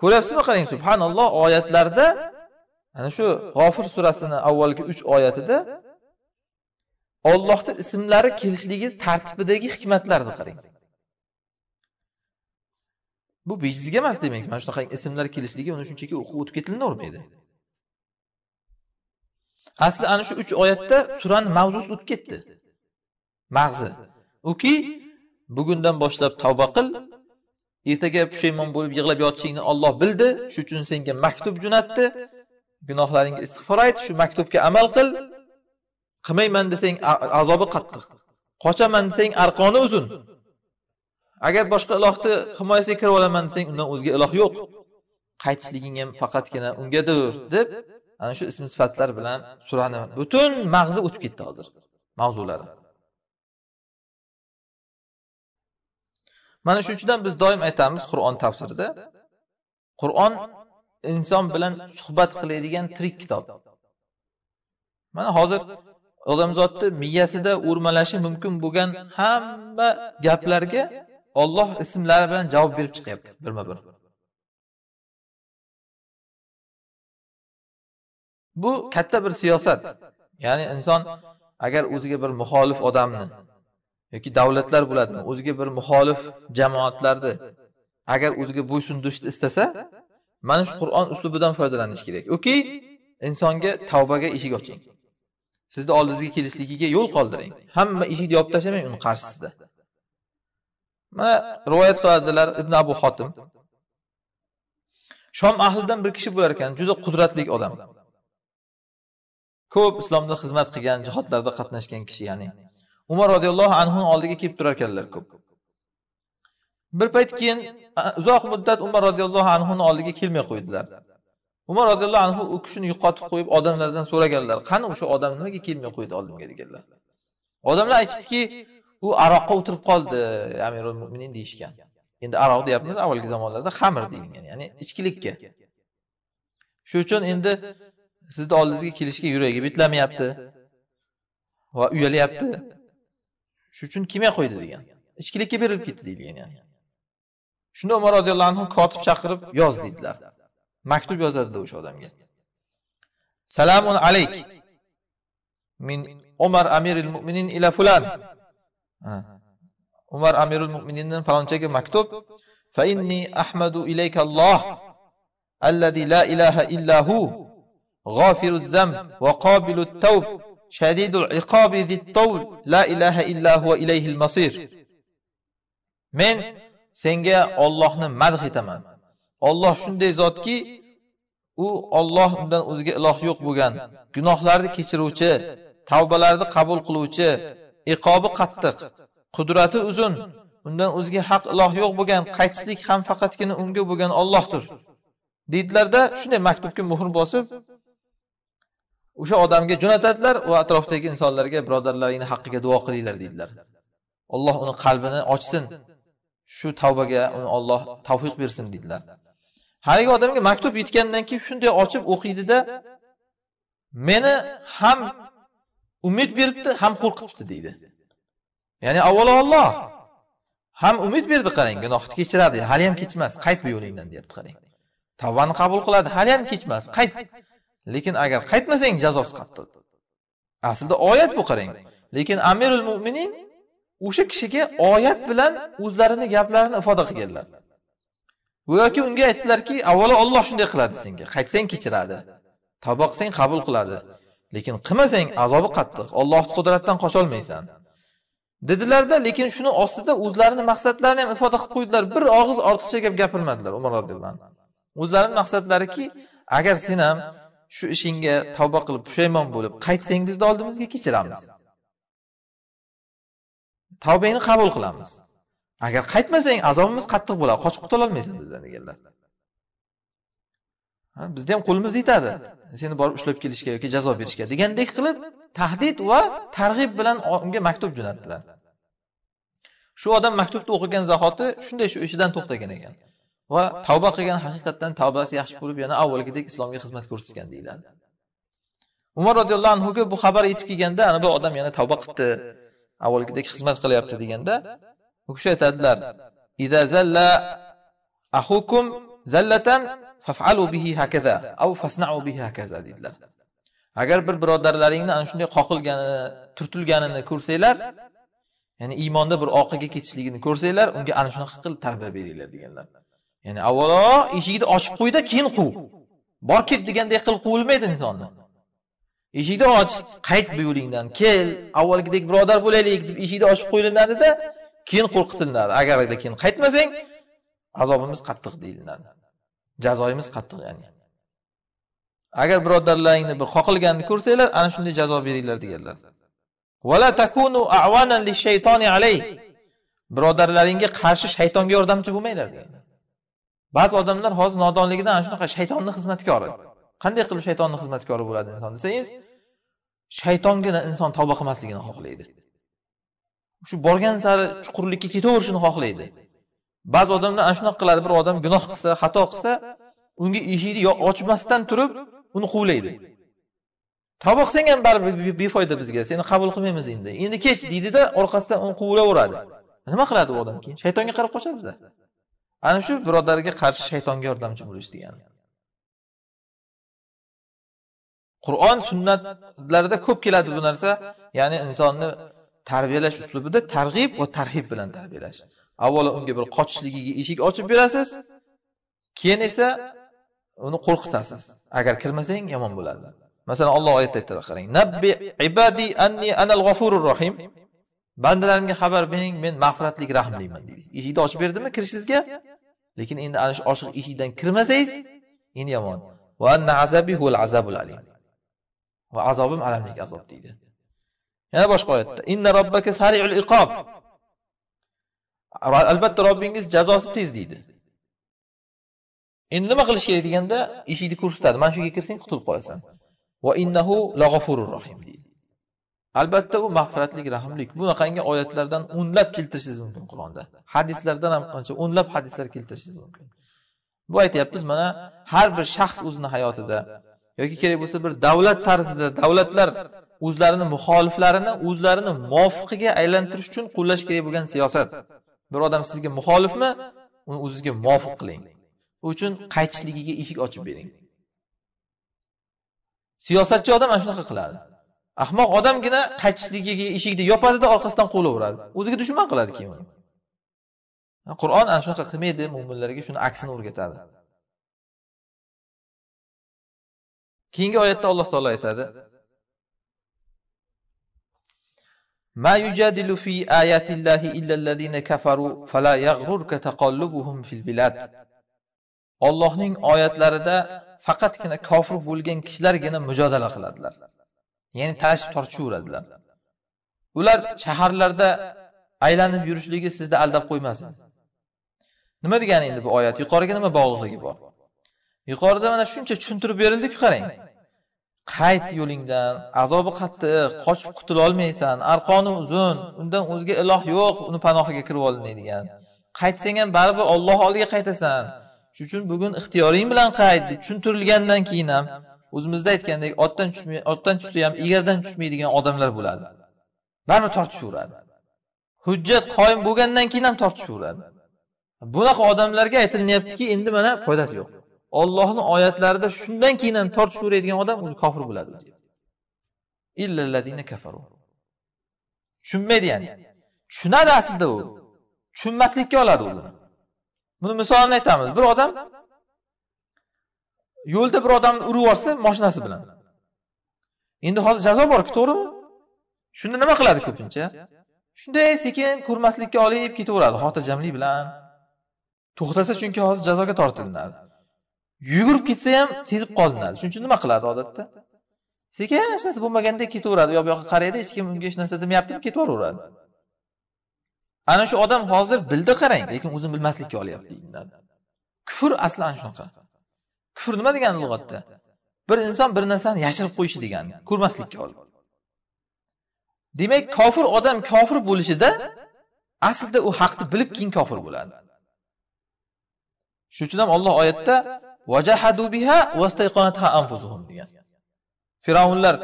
Speaker 1: ko'ryapsizmi qarang subhanalloh oyatlarda ana shu g'ofir surasini avvalgi uch oyatida ollohni ismlari kelishligi tartibidagi hikmatlarni qarang bu bejizga emas demak mana shunaqa ismlar kelishligi uni shunchaki o'qib o'tib ketilavermaydi asli ana shu uch oyatda surani mavzusi o'tib ketdi mag'zi uki bugundan boshlab tavba qil ertaga pushaymon bo'lib yig'lab yotishingni Alloh bildi, shuning uchun senga maktub jo'natdi. Gunohlaringga istig'for ayt, shu maktubga amal qil. Qilmayman desang azobi qattiq. Qochaman desang arqoni uzun. Agar boshqa ilohni himoyasiga kirib olaman desang, undan o'zga iloh yo'q. Qaytishliging ham faqatgina ungadir
Speaker 2: deb ana shu ism sifatlar bilan surani butun mag'zi o'tib ketdi hozir mavzulari. mana ham biz doim aytamiz qur'on tafsirida qur'on inson bilan suhbat
Speaker 1: qiladigan tirik kitob mana hozir odamzodni miyasida
Speaker 2: o'rmalashi mumkin bo'lgan hamma gaplarga Alloh ismlari bilan javob berib chiqyapti birma bir bu katta bir siyosat ya'ni inson agar o'ziga bir
Speaker 1: muxolif odamni yoki davlatlar bo'ladimi o'ziga bir muxolif jamoatlarni agar o'ziga bo'ysundirishni istasa mana shu qur'on uslubidan foydalanish kerak yoki insonga tavbaga eshik oching sizni oldingizga kelishligiga yo'l qoldiring hamma eshikni yopib tashlamang uni qarshisida mana rivoyat qiladilar ibn abu xotim shom ahlidan bir kishi bo'lar ekan juda qudratli odam ko'p islomda xizmat qilgan jihodlarda qatnashgan kishi ya'ni umar roziyallohu anhu oldiga kelib turar ekanlar ko'p bir payt keyin uzoq muddat umar roziyallohu anhuni oldiga kelmay qo'ydilar umar roziyallohu anhu u kishini yo'qotib qo'yib odamlardan so'raganlar qani o'sha odam nimaga kelmay qo'ydi oldimga deganlar odamlar aytishdiki u aroqqa o'tirib qoldi amirul mo'minin deyishgan endi aroq deyapmiz avvalgi zamonlarda xamir deyilgan ya'ni ichkilikka shuning uchun endi sizni oldingizga kelishga yuragi betlamayapti va uyalyapti shuning uchun kimga qo'ydi degan ichkilikka berilib ketdi deyilgan ya'ni shunda umar roziyallohu anhu kotib chaqirib yoz deydilar maktub yozadilar o'sha odamga salamun alayk min umar amiril mo'minin ila fulan umar amirul mu'minindan falonchaga maktub fa inni ahmadu ilayka alloh allazi la ilaha illahu g'ofiru zam va qobilu tavb shadidul iqobi zittovl la ilaha illa huva ilayhil masir men senga ollohni madh etaman olloh shunday zotki u olloh undan o'zga iloh yo'q bo'lgan gunohlarni kechiruvchi tavbalarni qabul qiluvchi iqobi qattiq qudrati uzun undan o'zga haq iloh yo'q bo'lgan qaytishlik ham faqatgina unga bo'lgan ollohdir deydilarda shunday maktubga muhr bosib o'sha odamga jo'natadilar va atrofdagi insonlarga birodarlaringni haqqiga duo qilinglar deydilar alloh uni qalbini ochsin shu tavbaga uni olloh tavfiq bersin deydilar haligi odamga maktub yetgandan keyin shunday ochib o'qiydida meni ham umid beribdi ham qo'rqitibdi deydi ya'ni avvalo olloh ham umid berdi qarang gunohni kechiradi hali ham kechmas qayt bu yo'lingdan deyapti qarang tavbani qabul qiladi hali ham kechmas qayt lekin agar qaytmasang jazosi qattiq aslida oyat bu qarang lekin amirul mo'minin o'sha kishiga oyat bilan o'zlarini gaplarini ifoda qilganlar go'yoki unga aytdilarki avvalo olloh shunday qiladi senga qaytsang kechiradi tavba qilsang qabul qiladi lekin qilmasang azobi qattiq ollohni qudratidan qocholmaysan dedilarda lekin shuni ostida o'zlarini maqsadlarini ham ifoda qilib qo'ydilar bir og'iz ortiqcha gap gapirmadilar umar roziyallohu anhu o'zlarini maqsadlariki agar sen ham shu ishingga tavba qilib pushaymon bo'lib qaytsang bizni oldimizga kechiramiz tavbangni qabul qilamiz agar qaytmasang azobimiz qattiq bo'ladi qochib qutulolmaysan bizdan deganlar bizni ham qo'limiz yetadi seni borib ushlab kelishga yoki jazo berishga degandek qilib tahdid va targ'ib bilan unga maktub jo'natdilar shu odam maktubni o'qigan zahoti shunday shu ishidan to'xtagan ekan va tavba qilgan haqiqatdan tavbasi yaxshi bo'lib yana avvalgidek islomga xizmat ko'rsatgan deyiladi umar roziyallohu anhuga bu xabar yetib kelganda ana bu odam yana tavba qilibdi avvalgidek xizmat qilyapti deganda u kishi aytadilar إذا agar bir birodarlaringni ana shunday qoqilgani turtilganini ko'rsanglar ya'ni iymonda bir oqiga ketishligini ko'rsanglar unga ana shunaqa qilib tarbiya beringlar deganlar Ya'ni avvalo eshigini ochib qo'yda, keyin quv. Bor ket degandek qilib quvilmaydi insonni. Eshikni och, qayt bu yo'lingdan, kel, avvalgidek birodar bo'laylik deb eshikni ochib qo'yilinadida keyin qo'rqitilinadi. Agarda keyin qaytmasang, azobimiz qattiq deyilinadi Jazoyimiz qattiq, ya'ni. Agar birodarlaringni bir qoqilganini ko'rsanglar, ana shunday jazo beringlar deganlar. Wala takunu a'wanan Birodarlaringga qarshi shaytonga yordamchi bo'lmanglar deganlar. ba'zi odamlar hozir nodonligidan ana shunaqa shaytonni xizmatkori qanday qilib shaytonni xizmatkori bo'ladi inson desangiz shaytongina inson tavba qilmasligini xohlaydi shu borgan sari chuqurlikka ketaverishini xohlaydi ba'zi odamlar ana shunaqa qiladi bir odam gunoh qilsa xato qilsa unga eshikni ochmasdan turib uni quvlaydi tavba qilsang ham baribir befoyda bizga seni qabul qilmaymiz endi endi kech deydida orqasidan uni quvlaveradi nima qiladi u odam keyin shaytonga qarab qochadida
Speaker 2: ana shu birodarga qarshi shaytonga yordamchi bo'lish degani qur'on sunnatlarida ko'p keladi bu narsa ya'ni insonni
Speaker 1: tarbiyalash uslubida targ'ib va tarhib bilan tarbiyalash avvalo unga bir qochishligiga eshik ochib berasiz keyin esa uni qo'rqitasiz agar kirmasang yomon bo'ladi masalan olloh oyatda aytadi qarang nabbi ibadi anni anal g'ofurur rohim bandalarimga xabar bering men mag'firatlik rahmliman deydi eshikni ochib berdimi kirishingizga lekin endi ana shu oshiq eshikdan kirmasangiz endi yomon va anna azabi huval azabul alim va azobim alamlik azob deydi yana boshqa oyatda inna robbaka sariul iqob albatta robbingiz jazosi tez deydi endi nima qilish kerak deganda eshikni ko'rsatadi mana shu yerga kirsang qutulib qolasan va innahu lag'ofurur rohim deydi albatta u mag'firatli rahmlik bunaqangi oyatlardan o'nlab keltirishingiz mumkin qur'onda hadislardan ham qancha o'nlab hadislar keltirishingiz mumkin bu aytyapmiz mana har bir shaxs o'zini hayotida yoki kerak bo'lsa bir davlat tarzida davlatlar o'zlarini muxoliflarini o'zlarini muvofiqiga aylantirish uchun qo'llash kerak bo'lgan siyosat bir odam sizga muxolifmi uni o'zizga muvofiq qiling u uchun qaytishligiga eshik ochib bering siyosatchi odam ana shunaqa qiladi ahmoq odamgina qaytishligiga eshikni
Speaker 2: yopadida orqasidan quvlaveradi o'ziga dushman qiladi keyin qur'on ana shunaqa qilmaydi mo'minlarga shuni aksini o'rgatadi keyingi oyatda alloh taolo aytadi
Speaker 1: ما يجادل في آيات الله إلا الذين كفروا فلا يغررك تقلبهم في البلاد Allohning oyatlarida faqatgina kofir bo'lgan kishilargina mujodala qiladilar ya'ni talashib tortishaveradilar ular shaharlarda aylanib yurishligi sizni aldab qo'ymasin nima degani endi bu oyat yuqoriga nima bog'liqligi bor yuqorida mana shuncha tushuntirib berildiku qarang qayt yo'lingdan azobi qattiq qochib qutulolmaysan arqoni uzun undan o'zga iloh yo'q uni panohiga kirib olinadigan qaytsang ham baribir olloh oldiga qaytasan shuning uchun bugun ixtiyoring bilan qayt deb tushuntirilgandan keyin ham o'zimizda aytgandek otdan tushmay otdan tushsa ham egardan tushmaydigan odamlar bo'ladi baribir tortishaveradi hujjat qoyim bo'lgandan keyin ham tortishaveradi bunaqa odamlarga aytilyaptiki endi mana foydasi yo'q ollohni oyatlarida shundan keyin ham tortishaveradigan odam o'zi kofir bo'ladi kafaru tushunmaydi ya'ni tushunadi aslida u tushunmaslikka oladi o'zini buni misolini aytamiz bir odam yo'lda bir odamni urib yuborsa moshinasi bilan endi hozir jazo borku to'g'rimi shunda nima qiladi ko'pincha shunday sekin ko'rmaslikka olib ketaveradi xotirjamlik bilan to'xtasa chunki hozir jazoga tortilinadi yugurib ketsa ham sezib qolinadi shuning uchun nima qiladi odatda sekin hech narsa bo'lmagandek ketaveradi u yoqqa qaraydi hech kim unga hech narsa demayaptimi deb yuboraveradi ana shu odam hozir bildi qarang lekin o'zini bilmaslikka olyapti kufr aslan shunaqa kufr nima degani lug'atda bir inson bir narsani yashirib qo'yishi degani ko'rmaslikka olib demak kofir odam kofir bo'lishida aslida u haqni bilib keyin kofir bo'ladi shuning uchun ham olloh oyatda degan firavnlar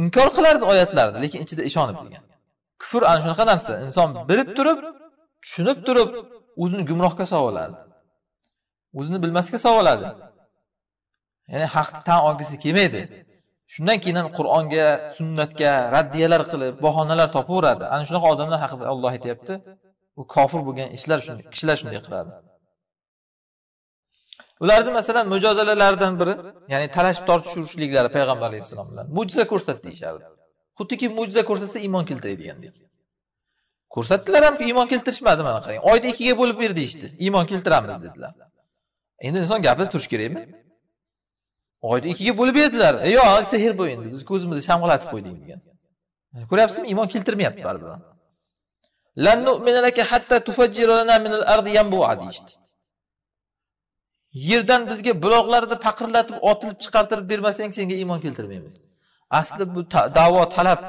Speaker 1: inkor qilardi oyatlarni lekin ichida ishonib bilgan kufr ana shunaqa narsa inson bilib turib tushunib turib o'zini gumrohga solib oladi o'zini bilmasga solib oladi ya'ni haqni tan olgisi kelmaydi shundan keyin qur'onga sunnatga raddiyalar qilib bahonalar topaveradi ana shunaqa odamlar haqida olloh aytyapti u kofir bo'lgan ishlar shunday kishilar shunday qiladi ularni masalan mujodalalardan biri ya'ni talashib tortishishliklari payg'ambar alayhissalom bilan mo'jiza ko'rsat deyishardi xuddiki mo'jiza ko'rsatsa iymon keltiray degandek ko'rsatdilar ham iymon keltirishmadi mana qarang oyda ikkiga bo'lib ber deyishdi iymon keltiramiz dedilar endi inson gapirib turishi kerakmi oyda ikkiga bo'lib berdilar e, yo'q sehr bu endi biz ko'zimizni shamg'alatib qo'yding degan e, ko'ryapsizmi iymon keltirmayapti baribir yerdan bizga buloqlarni paqirlatib otilib chiqartirib bermasang senga iymon keltirmaymiz asli bu davo talab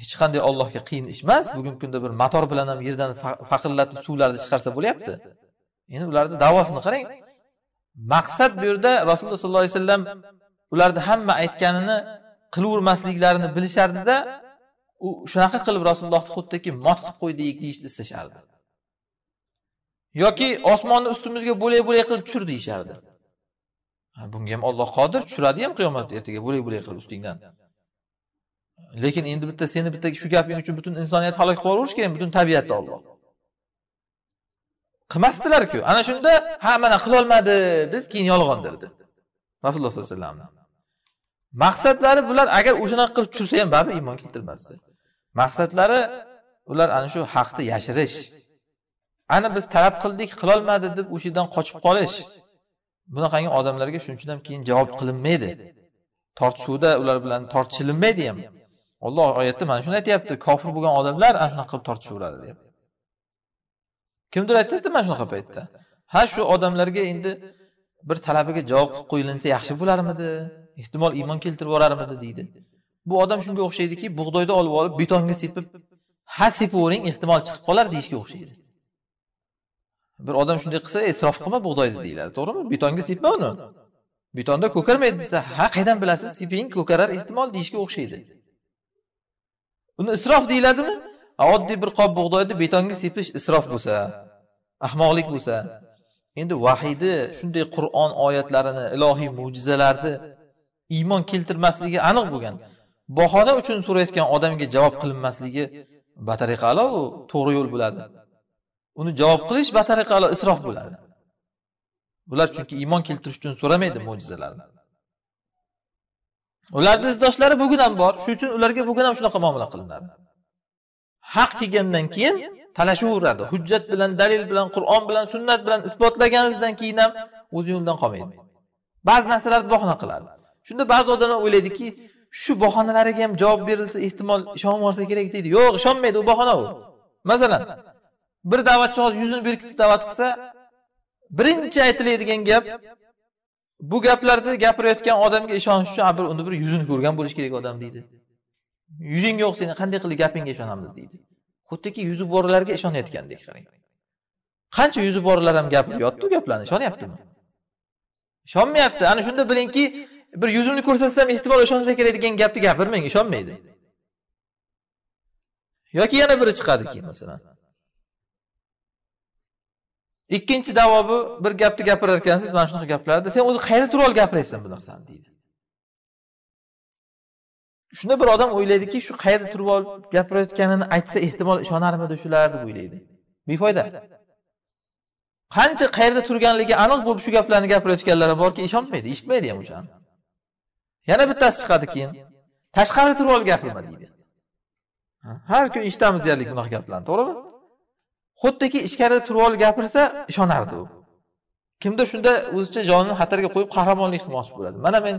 Speaker 1: hech qanday ollohga qiyin ish emas bugungi kunda bir motor bilan ham yerdan paqirlatib suvlarni chiqarsa bo'lyapti endi ularni davosini qarang maqsad bu yerda rasululloh sollallohu alayhi vasallam ularni hamma aytganini qilavermasliklarini bilishardida u shunaqa qilib rasulullohni xuddiki mot qilib qo'ydik deyishni istashardi yoki osmonni ustimizga bo'lak bo'lak qilib tushir deyishardi bunga ham olloh qodir tushiradi ham qiyomat ertaga bo'lak bo'lak qilib ustingdan lekin endi bitta seni bitta shu gaping uchun butun insoniyatni halok qilib yuborishi kerak butun tabiatni olloh qilmasdilarku ana shunda ha mana qilolmadi deb keyin yolg'ondirdi rasululloh sollallohu alayhi vasallamni maqsadlari bular agar o'shanaqa qilib tursa ham baribir iymon keltirmasdi maqsadlari ular ana shu haqni yashirish ana biz talab qildik qilolmadi deb o'sha yerdan qochib qolish bunaqangi odamlarga shuning uchun ham keyin javob qilinmaydi tortishuvda ular bilan tortishilinmaydi ham olloh oyatda mana shuni aytyapti kofir bo'lgan odamlar ana shunaqa qilib tortishaveradi deyapti kimdir aytadida mana shunaqa paytda ha shu odamlarga endi bir talabiga javob qilib qo'yilinsa yaxshi bo'larmidi ehtimol iymon keltirib yuborarmidi deydi bu odam shunga o'xshaydiki bug'doyni olib olib betonga sepib ha sepavering ehtimol chiqib qolar deyishga o'xshaydi bir odam shunday qilsa isrof qilma bug'doyni deyiladi to'g'rimi betonga sepma uni betonda ko'karmaydi desa ha qayerdan bilasiz seping ko'karar ehtimol deyishga o'xshaydi uni isrof deyiladimi oddiy bir qop bug'doyni betonga sepish isrof bo'lsa ahmoqlik bo'lsa endi vahiyni shunday qur'on oyatlarini ilohiy mo'jizalarni iymon keltirmasligi aniq bo'lgan bahona uchun so'rayotgan odamga javob qilinmasligi batariqalo u to'g'ri yo'l bo'ladi uni javob qilish batariqalo isrof bo'ladi ular chunki iymon keltirish uchun so'ramaydi mo'jizalarni ularni izdoshlari bugun ham bor shuning uchun ularga bugun ham shunaqa muomala qilinadi haq kelgandan keyin talashaveradi hujjat bilan dalil bilan qur'on bilan sunnat bilan isbotlaganingizdan keyin ham o'zi yo'lidan qolmaydi ba'zi narsalarni bahona qiladi shunda ba'zi odamlar o'ylaydiki shu bahonalariga ham javob berilsa ehtimol ishonib kerak deydi yo'q ishonmaydi u bahona u masalan bir da'vatchi hozir yuzini berkitib da'vat qilsa birinchi aytiladigan gap bu gaplarni gapirayotgan odamga ishonish uchun bir uni bir yuzini ko'rgan bo'lish kerak odam deydi yuzing yo'q seni qanday qilib gapingga ishonamiz deydi xuddiki yuzi borlarga ishonayotgandek qarang qancha yuzi borlar ham gapirib bu gaplarni ishonyaptimi ishonmayapti ana shunda bilingki bir yuzimni ko'rsatsam ehtimol ishonsa kerak degan gapni gapirmang ishonmaydi yoki yana biri chiqadi keyin masalan ikkinchi davo bu bir gapni gapirar ekansiz mana shunaqa gaplarni sen o'zi qayerda turib olib gapiryapsan bu narsani deydi shunda bir odam o'ylaydiki shu qayerda turib olib gapirayotganini aytsa ehtimol ishonarmidi shular deb o'ylaydi befoyda qancha qayerda turganligi aniq bo'lib shu gaplarni ham borki ishonmaydi eshitmaydi ham o'shani yana bittasi chiqadi keyin tashqarida turib olib gapirma deydi har kuni eshitamiz deyarlik bunaqa gaplarni to'g'rimi xuddiki ichkarida turib olib gapirsa ishonardi u kimdir shunda o'zicha jonini xatarga qo'yib qahramonlik qilmoqchi bo'ladi mana men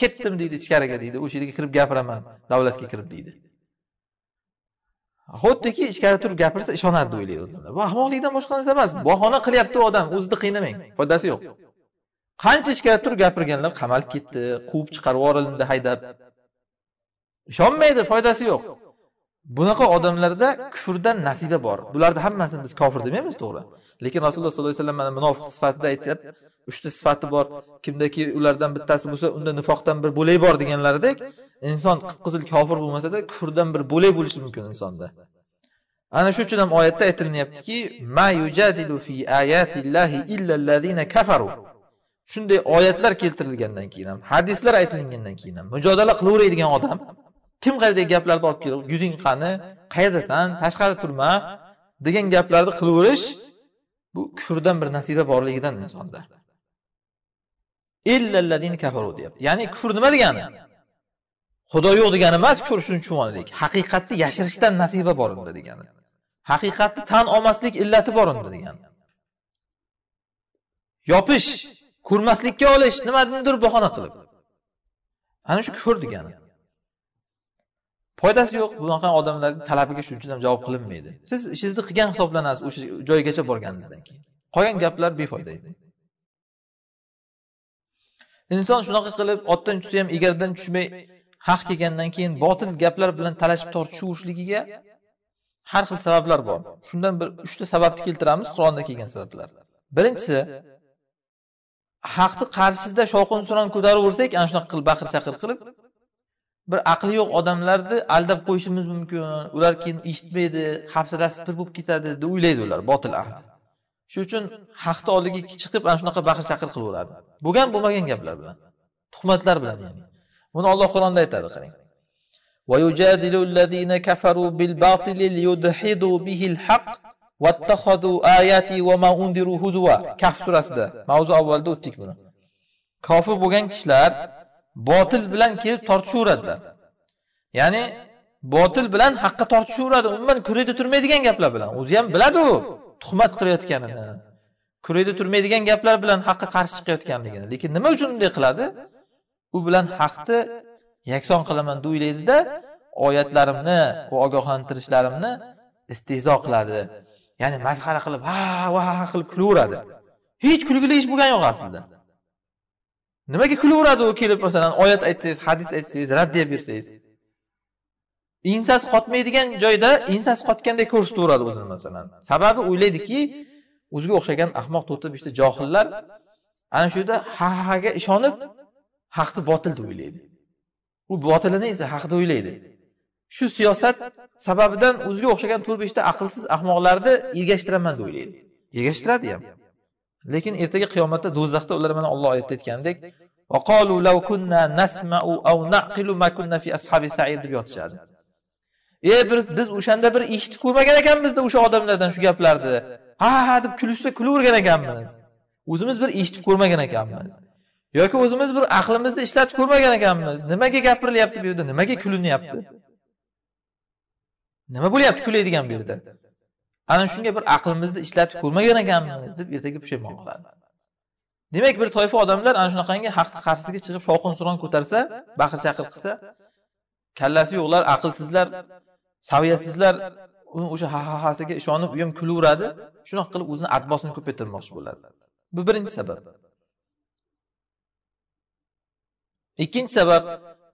Speaker 1: ketdim deydi ichkariga deydi o'sha yerga kirib gapiraman davlatga kirib deydi xuddiki ichkari turib gapirsa ishonadi deb o'ylaydi odamlar bu ahmoqlikdan boshqa narsa emas bahona qilyapti u odam o'zini qiynamang foydasi yo'q qancha ichkari turib gapirganlar qamalib ketdi quvib chiqarib yuborildi haydab ishonmaydi foydasi yo'q bunaqa odamlarda kufrdan nasiba bor bularni hammasini biz kofir demaymiz to'g'ri lekin rasululloh sollallohu alayhi vasallam mana munofiq sifatida aytyapti uchta sifati bor kimdaki ulardan bittasi bo'lsa unda nifoqdan bir bo'lak bor deganlaridek inson qip qizil kofir bo'lmasada kufrdan bir bo'lak bo'lishi mumkin insonda ana shu uchun ham oyatda aytilinyaptiki ma yujadilu fi ayatillahi illa allazina kafaru shunday oyatlar keltirilgandan keyin ham hadislar aytilingandan keyin ham mujodala qilaveradigan odam kim qayerdagi gaplarni olib kelib yuzing qani qayerdasan tashqari turma degan gaplarni qilaverish bu kufrdan bir nasiba borligidan insonda kafaru deyapti ya'ni kufr nima degani xudo yo'q degani emas kufr shuning uchun dedik haqiqatni yashirishdan nasiba bor unda degani haqiqatni tan olmaslik illati bor unda degani yopish ko'rmaslikka olish nimanidir bahona qilib ana shu kufr degani foydasi yo'q bunaqa odamlarni talabiga shuning uchun ham javob qilinmaydi siz ishingizni qilgan hisoblanasiz o'sha joygacha borganingizdan keyin qolgan gaplar befoyda edi inson shunaqa qilib otdan tushsa ham egardan tushmay haq kelgandan keyin botil gaplar bilan talashib tortishaverishligiga har xil sabablar bor shundan bir uchta sababni keltiramiz qur'onda kelgan sabablar birinchisi haqni qarshisida shovqin suron ko'taraversak ana shunaqa qilib baqir chaqir qilib bir aqli yo'q odamlarni aldab qo'yishimiz mumkin ular keyin eshitmaydi hafsalasi pir bo'lib ketadi deb o'ylaydi ular botil ahli shuning uchun haqni oldiga chiqib ana shunaqa baqir chaqir qilaveradi bo'lgan bo'lmagan gaplar bilan tuhmatlar bilan ya'ni buni olloh qur'onda aytadi qarang kaf surasida mavzu avvalda o'tdik buni kofir bo'lgan kishilar botil bilan kelib tortishaveradilar ya'ni botil bilan haqqa tortishaveradi umuman ko'rada turmaydigan gaplar bilan o'zi ham biladi u tuhmat qilayotganini kurakda turmaydigan gaplar bilan haqqa qarshi chiqayotganligini lekin nima uchun unday qiladi u bilan haqni yakson qilaman deb o'ylaydida oyatlarimni va ogohlantirishlarimni istehzo qiladi ya'ni masxara qilib ha va ha qilib kulaveradi hech kulgili ish bo'lgani yo'q aslida nimaga kulaveradi u kelib masalan oyat aytsangiz hadis aytsangiz raddiya bersangiz ensasi qotmaydigan joyda ensasi qotgandek ko'rsataveradi o'zini masalan sababi o'ylaydiki o'ziga o'xshagan ahmoq to'rtta beshta johillar ana shu yerda ha haga ishonib haqni botil deb o'ylaydi u botilini esa haq deb o'ylaydi shu siyosat sababidan o'ziga o'xshagan to'rt beshta aqlsiz ahmoqlarni ergashtiraman deb o'ylaydi ergashtiradi ham lekin ertaga qiyomatda do'zaxda ular mana olloh oyatda aytgandek deb yotishadi e bir biz o'shanda bir eshitib ko'rmagan ekanmizda o'sha odamlardan shu gaplarni ha ha deb kulishsa kulavergan ekanmiz o'zimiz bir eshitib ko'rmagan ekanmiz yoki o'zimiz bir aqlimizni ishlatib ko'rmagan ekanmiz nimaga gapirilyapti bu yerda nimaga kulinyapti nima bo'lyapti kulaydigan bu yerda ana shunga bir aqlimizni ishlatib ko'rmagan ekanmiz deb ertaga pushaymon qiladi demak bir toifa odamlar ana shunaqangi haqni qarshisiga chiqib shovqin suron ko'tarsa baqir chaqir qilsa kallasi yo'qlar aqlsizlar
Speaker 2: saviyasizlar
Speaker 1: uni o'sha ha ha hasiga ishonib u ham kulaveradi shunaqa qilib o'zini atbosini ko'paytirmoqchi bo'ladi bu birinchi sabab ikkinchi sabab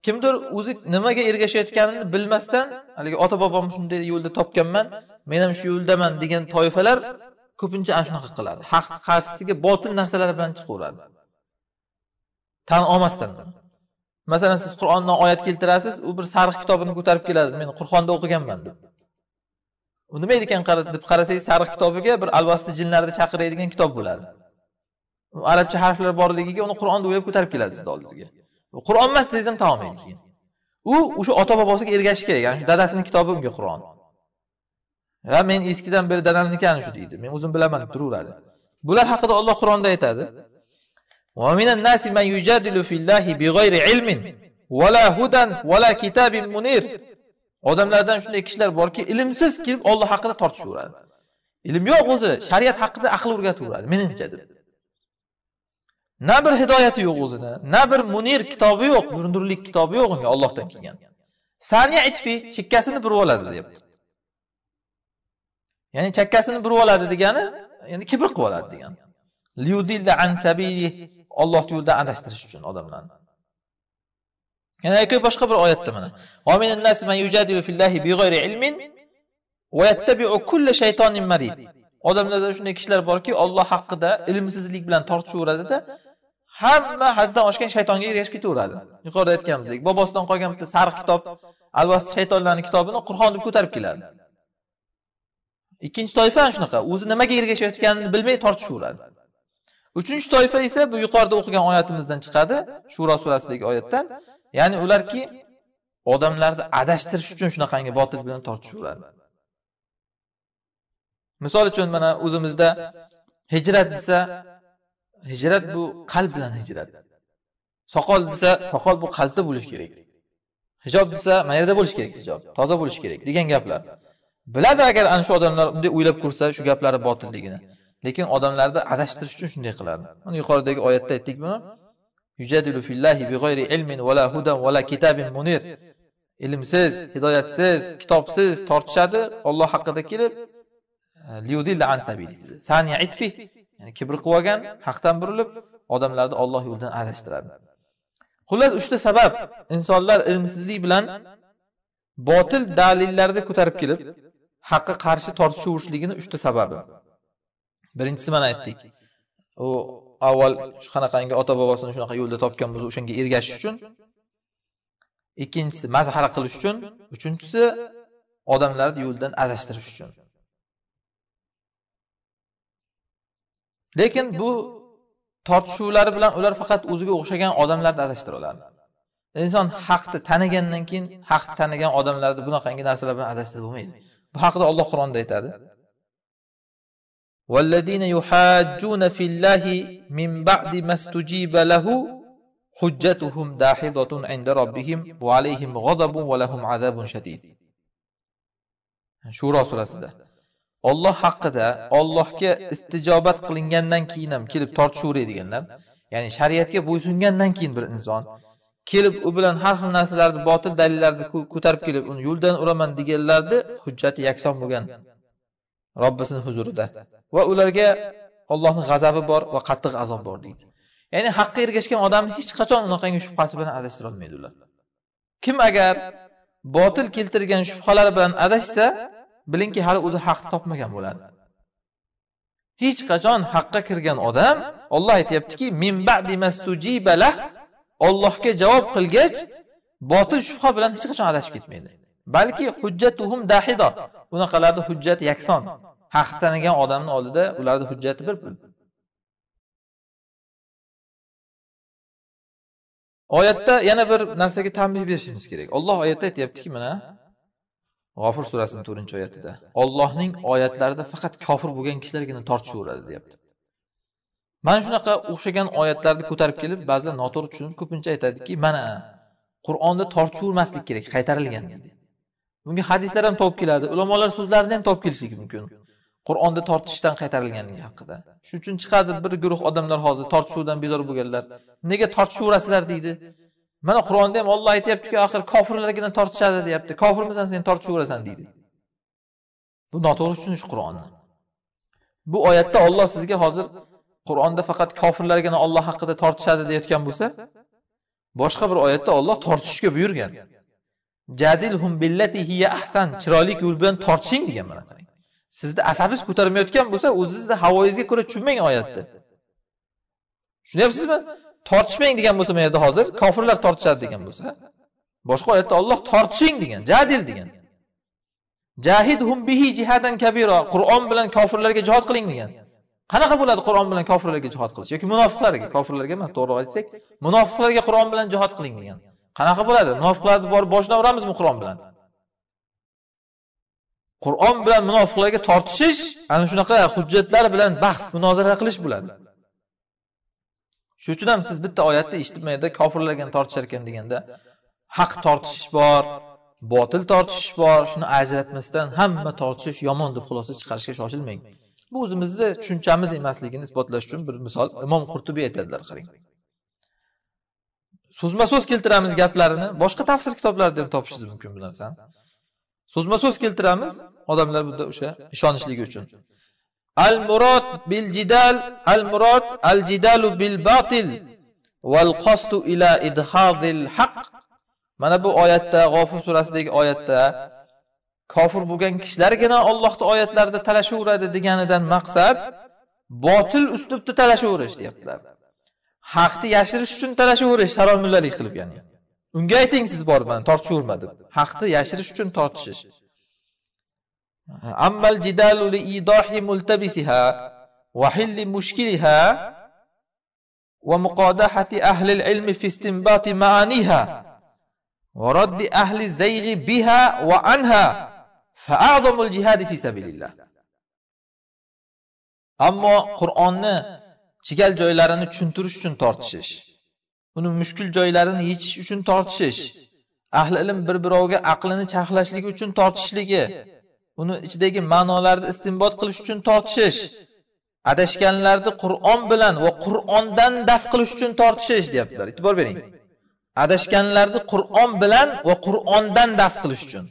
Speaker 1: kimdir o'zi nimaga ergashayotganini bilmasdan haligi ota bobom shunday yo'lda topganman men ham shu yo'ldaman degan toifalar ko'pincha ana shunaqa qiladi haqni qarshisiga botil narsalar bilan chiqaveradi tan olmasdan masalan siz qur'ondan oyat keltirasiz u bir sariq kitobini ko'tarib keladi men qur'onda o'qiganman deb u nima edi ekan deb qarasangiz sariq kitobiga bir alvasti jinlarni chaqiradigan kitob bo'ladi arabcha harflar borligiga uni qur'onni o'ylab ko'tarib keladi sizni oldingizga qur'on emas desangiz ham tamom keyin u o'sha ota bobosiga ergashishi kerak ya'ni shu dadasini kitobi unga qur'on va men eskidan beri ana shu deydi men o'zim bilaman deb turaveradi bular haqida olloh qur'onda aytadi ومن الناس من يجادل في الله بغير علم ولا هدى ولا كتاب منير odamlardan shunday kishilar borki ilmsiz kelib Alloh haqida tortishaveradi ilm yo'q o'zi shariat haqida aql o'rgataveradi menimcha deb na bir hidoyati yo'q o'zini na bir munir kitobi yo'q bir nurlik kitobi yo'q unga Allohdan kelgan saniya itfi chekkasini burib oladi deyapti ya'ni chakkasini burib oladi degani ya'ni kibr qilib oladi degani ollohni yo'lidan adashtirish uchun odamlarni yana boshqa bir oyatda mana ilmin va shaytonin marid odamlarda shunday kishilar borki Alloh haqida ilmsizlik bilan tortishaveradida hamma haddan oshgan shaytonga ergashib ketaveradi yuqorida aytganimizdek bobosidan qolgan bitta sariq kitob albatta shaytonlarning kitobini qur'on deb ko'tarib keladi ikkinchi toifa ham shunaqa o'zi nimaga ergashayotganini bilmay tortishaveradi uchinchi toifa esa bu yuqorida o'qigan oyatimizdan chiqadi shuro surasidagi oyatdan ya'ni ularki odamlarni adashtirish uchun shunaqangi botil bilan tortishaveradi misol uchun mana o'zimizda hijrat desa hijrat bu qalb bilan hijrat soqol desa soqol bu qalbda bo'lishi kerak hijob desa mana yerda bo'lishi kerak hijob toza bo'lishi kerak degan gaplar biladi agar ana shu odamlar bunday o'ylab ko'rsa shu gaplari botilligini lekin odamlarni adashtirish uchun shunday qiladi mana yuqoridagi oyatda aytdik buni munir ilmsiz hidoyatsiz kitobsiz tortishadi Alloh haqida kelib e, liudilla ya'ni kibr qilib olgan haqdan burilib odamlarni Alloh yo'lidan adashtiradi xullas uchta sabab insonlar ilmsizlik bilan botil dalillarni ko'tarib kelib haqqa qarshi tortishaverishligini uchta sababi birinchisi mana aytdik u avval qanaqangi ota bobosini shunaqa yo'lda topgan bo'lsa o'shanga ergashish uchun ikkinchisi mazhara qilish uchun uchinchisi odamlarni yo'ldan adashtirish uchun lekin bu tortishuvlari bilan ular faqat o'ziga o'xshagan odamlarni adashtira oladi inson haqni tanigandan keyin haqni tanigan odamlarni bunaqangi narsalar bilan adashtirib bo'lmaydi bu haqida olloh qur'onda aytadi والذين يحاجون في الله من بعد ما استجيب له حجتهم داحضة عند ربهم وعليهم غضب ولهم عذاب شديد shuro surasida olloh haqida ollohga istijobat qilingandan keyin ham kelib tortishaveray deganlar ya'ni shariatga bo'ysungandan keyin bir inson kelib u bilan har xil narsalarni botil dalillarni ko'tarib kelib uni yo'ldan uraman deganlarni hujjati yakson bo'lgan robbisini huzurida va ularga ollohni g'azabi bor va qattiq azob bor deydi ya'ni haqqa ergashgan odam hech qachon unaqangi shubhasi bilan adashtirolmaydi ular kim agar botil keltirgan shubhalar bilan adashsa bilingki hali o'zi haqni topmagan bo'ladi hech qachon haqqa kirgan odam olloh aytyaptiki min ba'di ollohga javob qilgach botil shubha bilan hech qachon adashib ketmaydi balki hujjatuhum dahido
Speaker 2: bunaqalarni hujjati yakson haqni tanigan odamni oldida ularni hujjati bir pul oyatda yana bir narsaga tanbeh berishimiz kerak olloh oyatda aytyaptiki mana g'ofur surasini to'rtinchi
Speaker 1: oyatida ollohning oyatlarida faqat kofir bo'lgan kishilargina tortishaveradi deyapti mana shunaqa o'xshagan oyatlarni ko'tarib kelib ba'zilar noto'g'ri tushunib ko'pincha aytadiki mana qur'onda tortishavermaslik kerak qaytarilgan deydi bunga hadislar ham topib keladi ulamolar so'zlarini ham topib kelishligi mumkin qur'onda tortishishdan qaytarilganligi haqida shuning uchun chiqadi bir guruh odamlar hozir tortishuvdan bezor bo'lganlar nega tortishaverasizlar deydi mana qur'onda ham olloh aytyaptiki axir kofirlargina tortishadi deyapti kofirmisan sen tortishaverasan deydi bu noto'g'ri tushunish qur'onni bu oyatda olloh sizga hozir qur'onda faqat kofirlargina olloh haqida tortishadi deyayotgan bo'lsa boshqa bir oyatda olloh tortishishga buyurgan jadil billati hiya ahsan chiroyli yo'l bilan tortishing degan mana sizni asabingiz ko'tarmayotgan bo'lsa o'zingizni havoyingizga ko'ra tushunmang oyatni tushunyapsizmi tortishmang degan bo'lsa mana yerda hozir kofirlar tortishadi degan bo'lsa boshqa oyatda olloh tortishing degan jadil degan jahidhum bihi jihadan kabira qur'on bilan kofirlarga jihod qiling degan qanaqa bo'ladi qur'on bilan kofirlarga jihod qilish yoki munofiqlarga kofirlarga emas to'g'ri aytsak munofiqlarga qur'on bilan jihod qiling degan qanaqa bo'ladi munofiqlarni borib boshini uramizmi qur'on bilan qur'on bilan munofiqlarga tortishish ana shunaqa hujjatlar bilan bahs munozara qilish bo'ladi shuning uchun ham siz bitta oyatni eshitmayda kofirlarga tortishar ekan deganda haq tortishish bor botil tortishish bor shuni ajratmasdan hamma tortishish yomon deb xulosa chiqarishga shoshilmang bu o'zimizni tushunchamiz emasligini isbotlash uchun bir misol imom qurtubiy aytadilar qarang so'zma so'z keltiramiz gaplarini boshqa tafsir kitoblarida ham topishingiz mumkin bu narsani so'zma so'z keltiramiz odamlar bunda o'sha ishonishligi uchun al murod bil jidal al murod al jidalu bil batil val qostu ila idhadil haq mana bu oyatda g'ofir surasidagi oyatda kofir bo'lgan kishilargina ollohni oyatlarida talashaveradi deganidan maqsad botil uslubda talashaverish deyaptilar haqni yashirish uchun talashaverish sarolmulalik qilib ya'ni unga ayting siz borib mana tortishaverma deb haqni yashirish uchun tortishish ammal jidalu li idohi multabisiha va hilli mushkiliha va muqodahati ahli ilmi fi istinbati ma'aniha va raddi ahli zayghi biha va anha fa a'zamul jihadi fi sabilillah ammo qur'onni chigal joylarini tushuntirish uchun tortishish uni mushkul joylarini yechish uchun tortishish ahli ilm bir birovga aqlini charxlashligi uchun tortishishligi uni ichidagi ma'nolarni istinbot qilish uchun tortishish adashganlarni qur'on bilan va qur'ondan daf qilish uchun tortishish deyaptilar e'tibor bering adashganlarni qur'on bilan va qur'ondan daf qilish uchun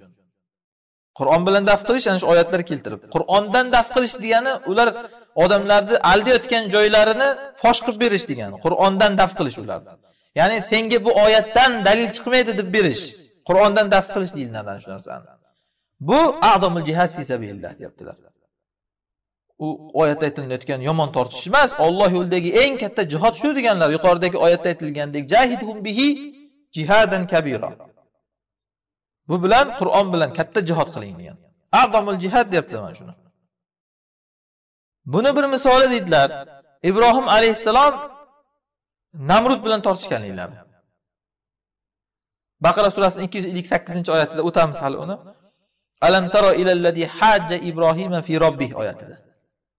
Speaker 1: Qur'on bilan daf qilish ana shu oyatlar keltirib. Qur'ondan daf qilish degani ular odamlarni aldayotgan joylarini fosh qilib berish degani. Qur'ondan daf qilish ularni. Ya'ni senga bu oyatdan dalil chiqmaydi deb berish. Qur'ondan daf qilish deyiladi ana shu narsani. Bu a'zamul jihad fi sabilillah deyaptilar. u oyatda aytilayotgan yomon tortishish emas Alloh yo'lidagi eng katta jihod shu deganlar yuqoridagi oyatda aytilgandek jahidhum bihi jihadan kabira bu bilan qur'on bilan katta jihod qiling degan adomul jihad deyapti mana shuni buni bir misoli deydilar ibrohim alayhissalom namrud bilan tortishganliklari baqara surasini ikki yuz ellik sakkizinchi oyatida o'tamiz hali uni alam taro ilallazi hajja ibrohima fi robbih oyatida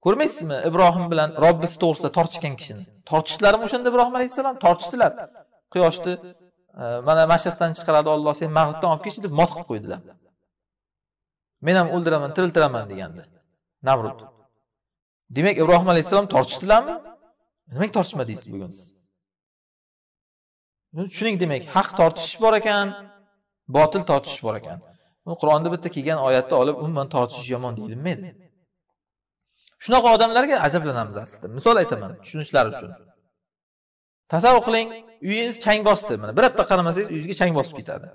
Speaker 1: ko'rmaysizmi ibrohim bilan robbisi to'g'risida tortishgan kishini tortishdilarmi o'shanda ibrohim alayhissalom tortishdilar quyoshni mana mashriqdan chiqaradi olloh sen mag'ribdan olib kelchi deb mot qilib qo'ydilar men ham o'ldiraman tiriltiraman deganda namrud demak ibrohim alayhissalom tortishdilarmi nimaga tortishma deysiz bugun siz tushuning demak haq tortishish bor ekan botil tortishish bor ekan bu qur'onni bitta kelgan oyatni olib umuman tortishish yomon deyilmaydi shunaqa odamlarga ajablanamiz aslida misol aytaman tushunishlari uchun tasavvur qiling uyingiz chang bosdi mana bir hafta qaramasangiz uyingizga chang bosib ketadi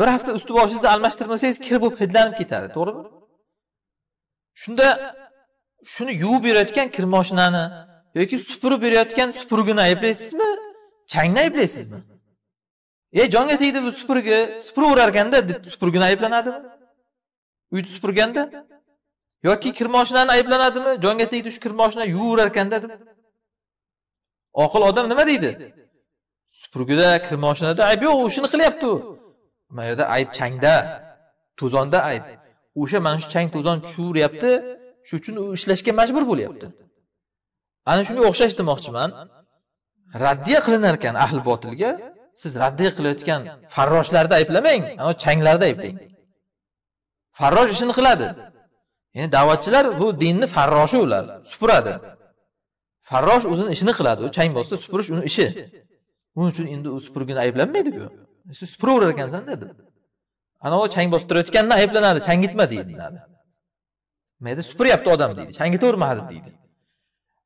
Speaker 1: bir hafta usti boshingizni almashtirmasangiz kir bo'lib hidlanib ketadi to'g'rimi shunda shuni yuvib berayotgan kir moshinani yoki supurib berayotgan supurgini ayblaysizmi changni ayblaysizmi ey jonga tegdi bu supurgi supuraverarkanda deb supurgini ayblanadimi uyni supurganda yoki kir moshinani ayblanadimi jonga tegdi shu kir moshina yuvaverarkanda deb oqil odam nima deydi supurgida kir moshinada ayb yo'q ishini qilyapti u mana yerda ayb changda to'zonda ayb o'sha mana shu chang to'zon chuvuryapti shu uchun u ishlashga majbur bo'lyapti ana shunga o'xshash demoqchiman raddiya qilinar ekan ahli botilga siz raddiya qilayotgan farroshlarni ayblamang ana changlarda ayblang farrosh ishini qiladi ya'ni da'vatchilar bu dinni farroshi ular supuradi farrosh o'zini ishini qiladi u chang bossa supurish uni ishi buning uchun endi u supurgini ayblanmaydiku siz supuraverar ekansan dedim anavi chang bostirayotgandan ayblanadi changitma deyiladi mayda supuryapti odam deydi changitaverma hadeb deydi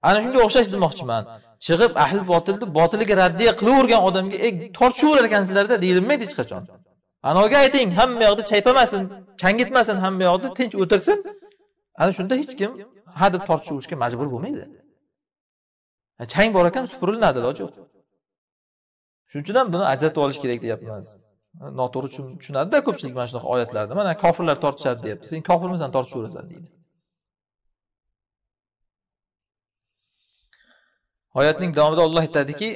Speaker 1: ana shunga o'xshash demoqchiman chiqib ahli botilni botiliga raddiya qilavergan odamga ey tortishaverar ekansizlarda deyilmaydi hech qachon anavga ayting hamma yoqda chaypamasin changitmasin hamma yoqda tinch o'tirsin ana shunda hech kim ha deb tortishaverishga majbur bo'lmaydi chang bor ekan supuriladi iloji yo'q shuning uchun ham buni ajratib olish kerak deyapmiz noto'g'ri tushunadida ko'pchilik mana shunaqa oyatlarni mana kofirlar tortishadi deyapti sen kofirmisan tortishaverasan deydi oyatning davomida olloh aytadiki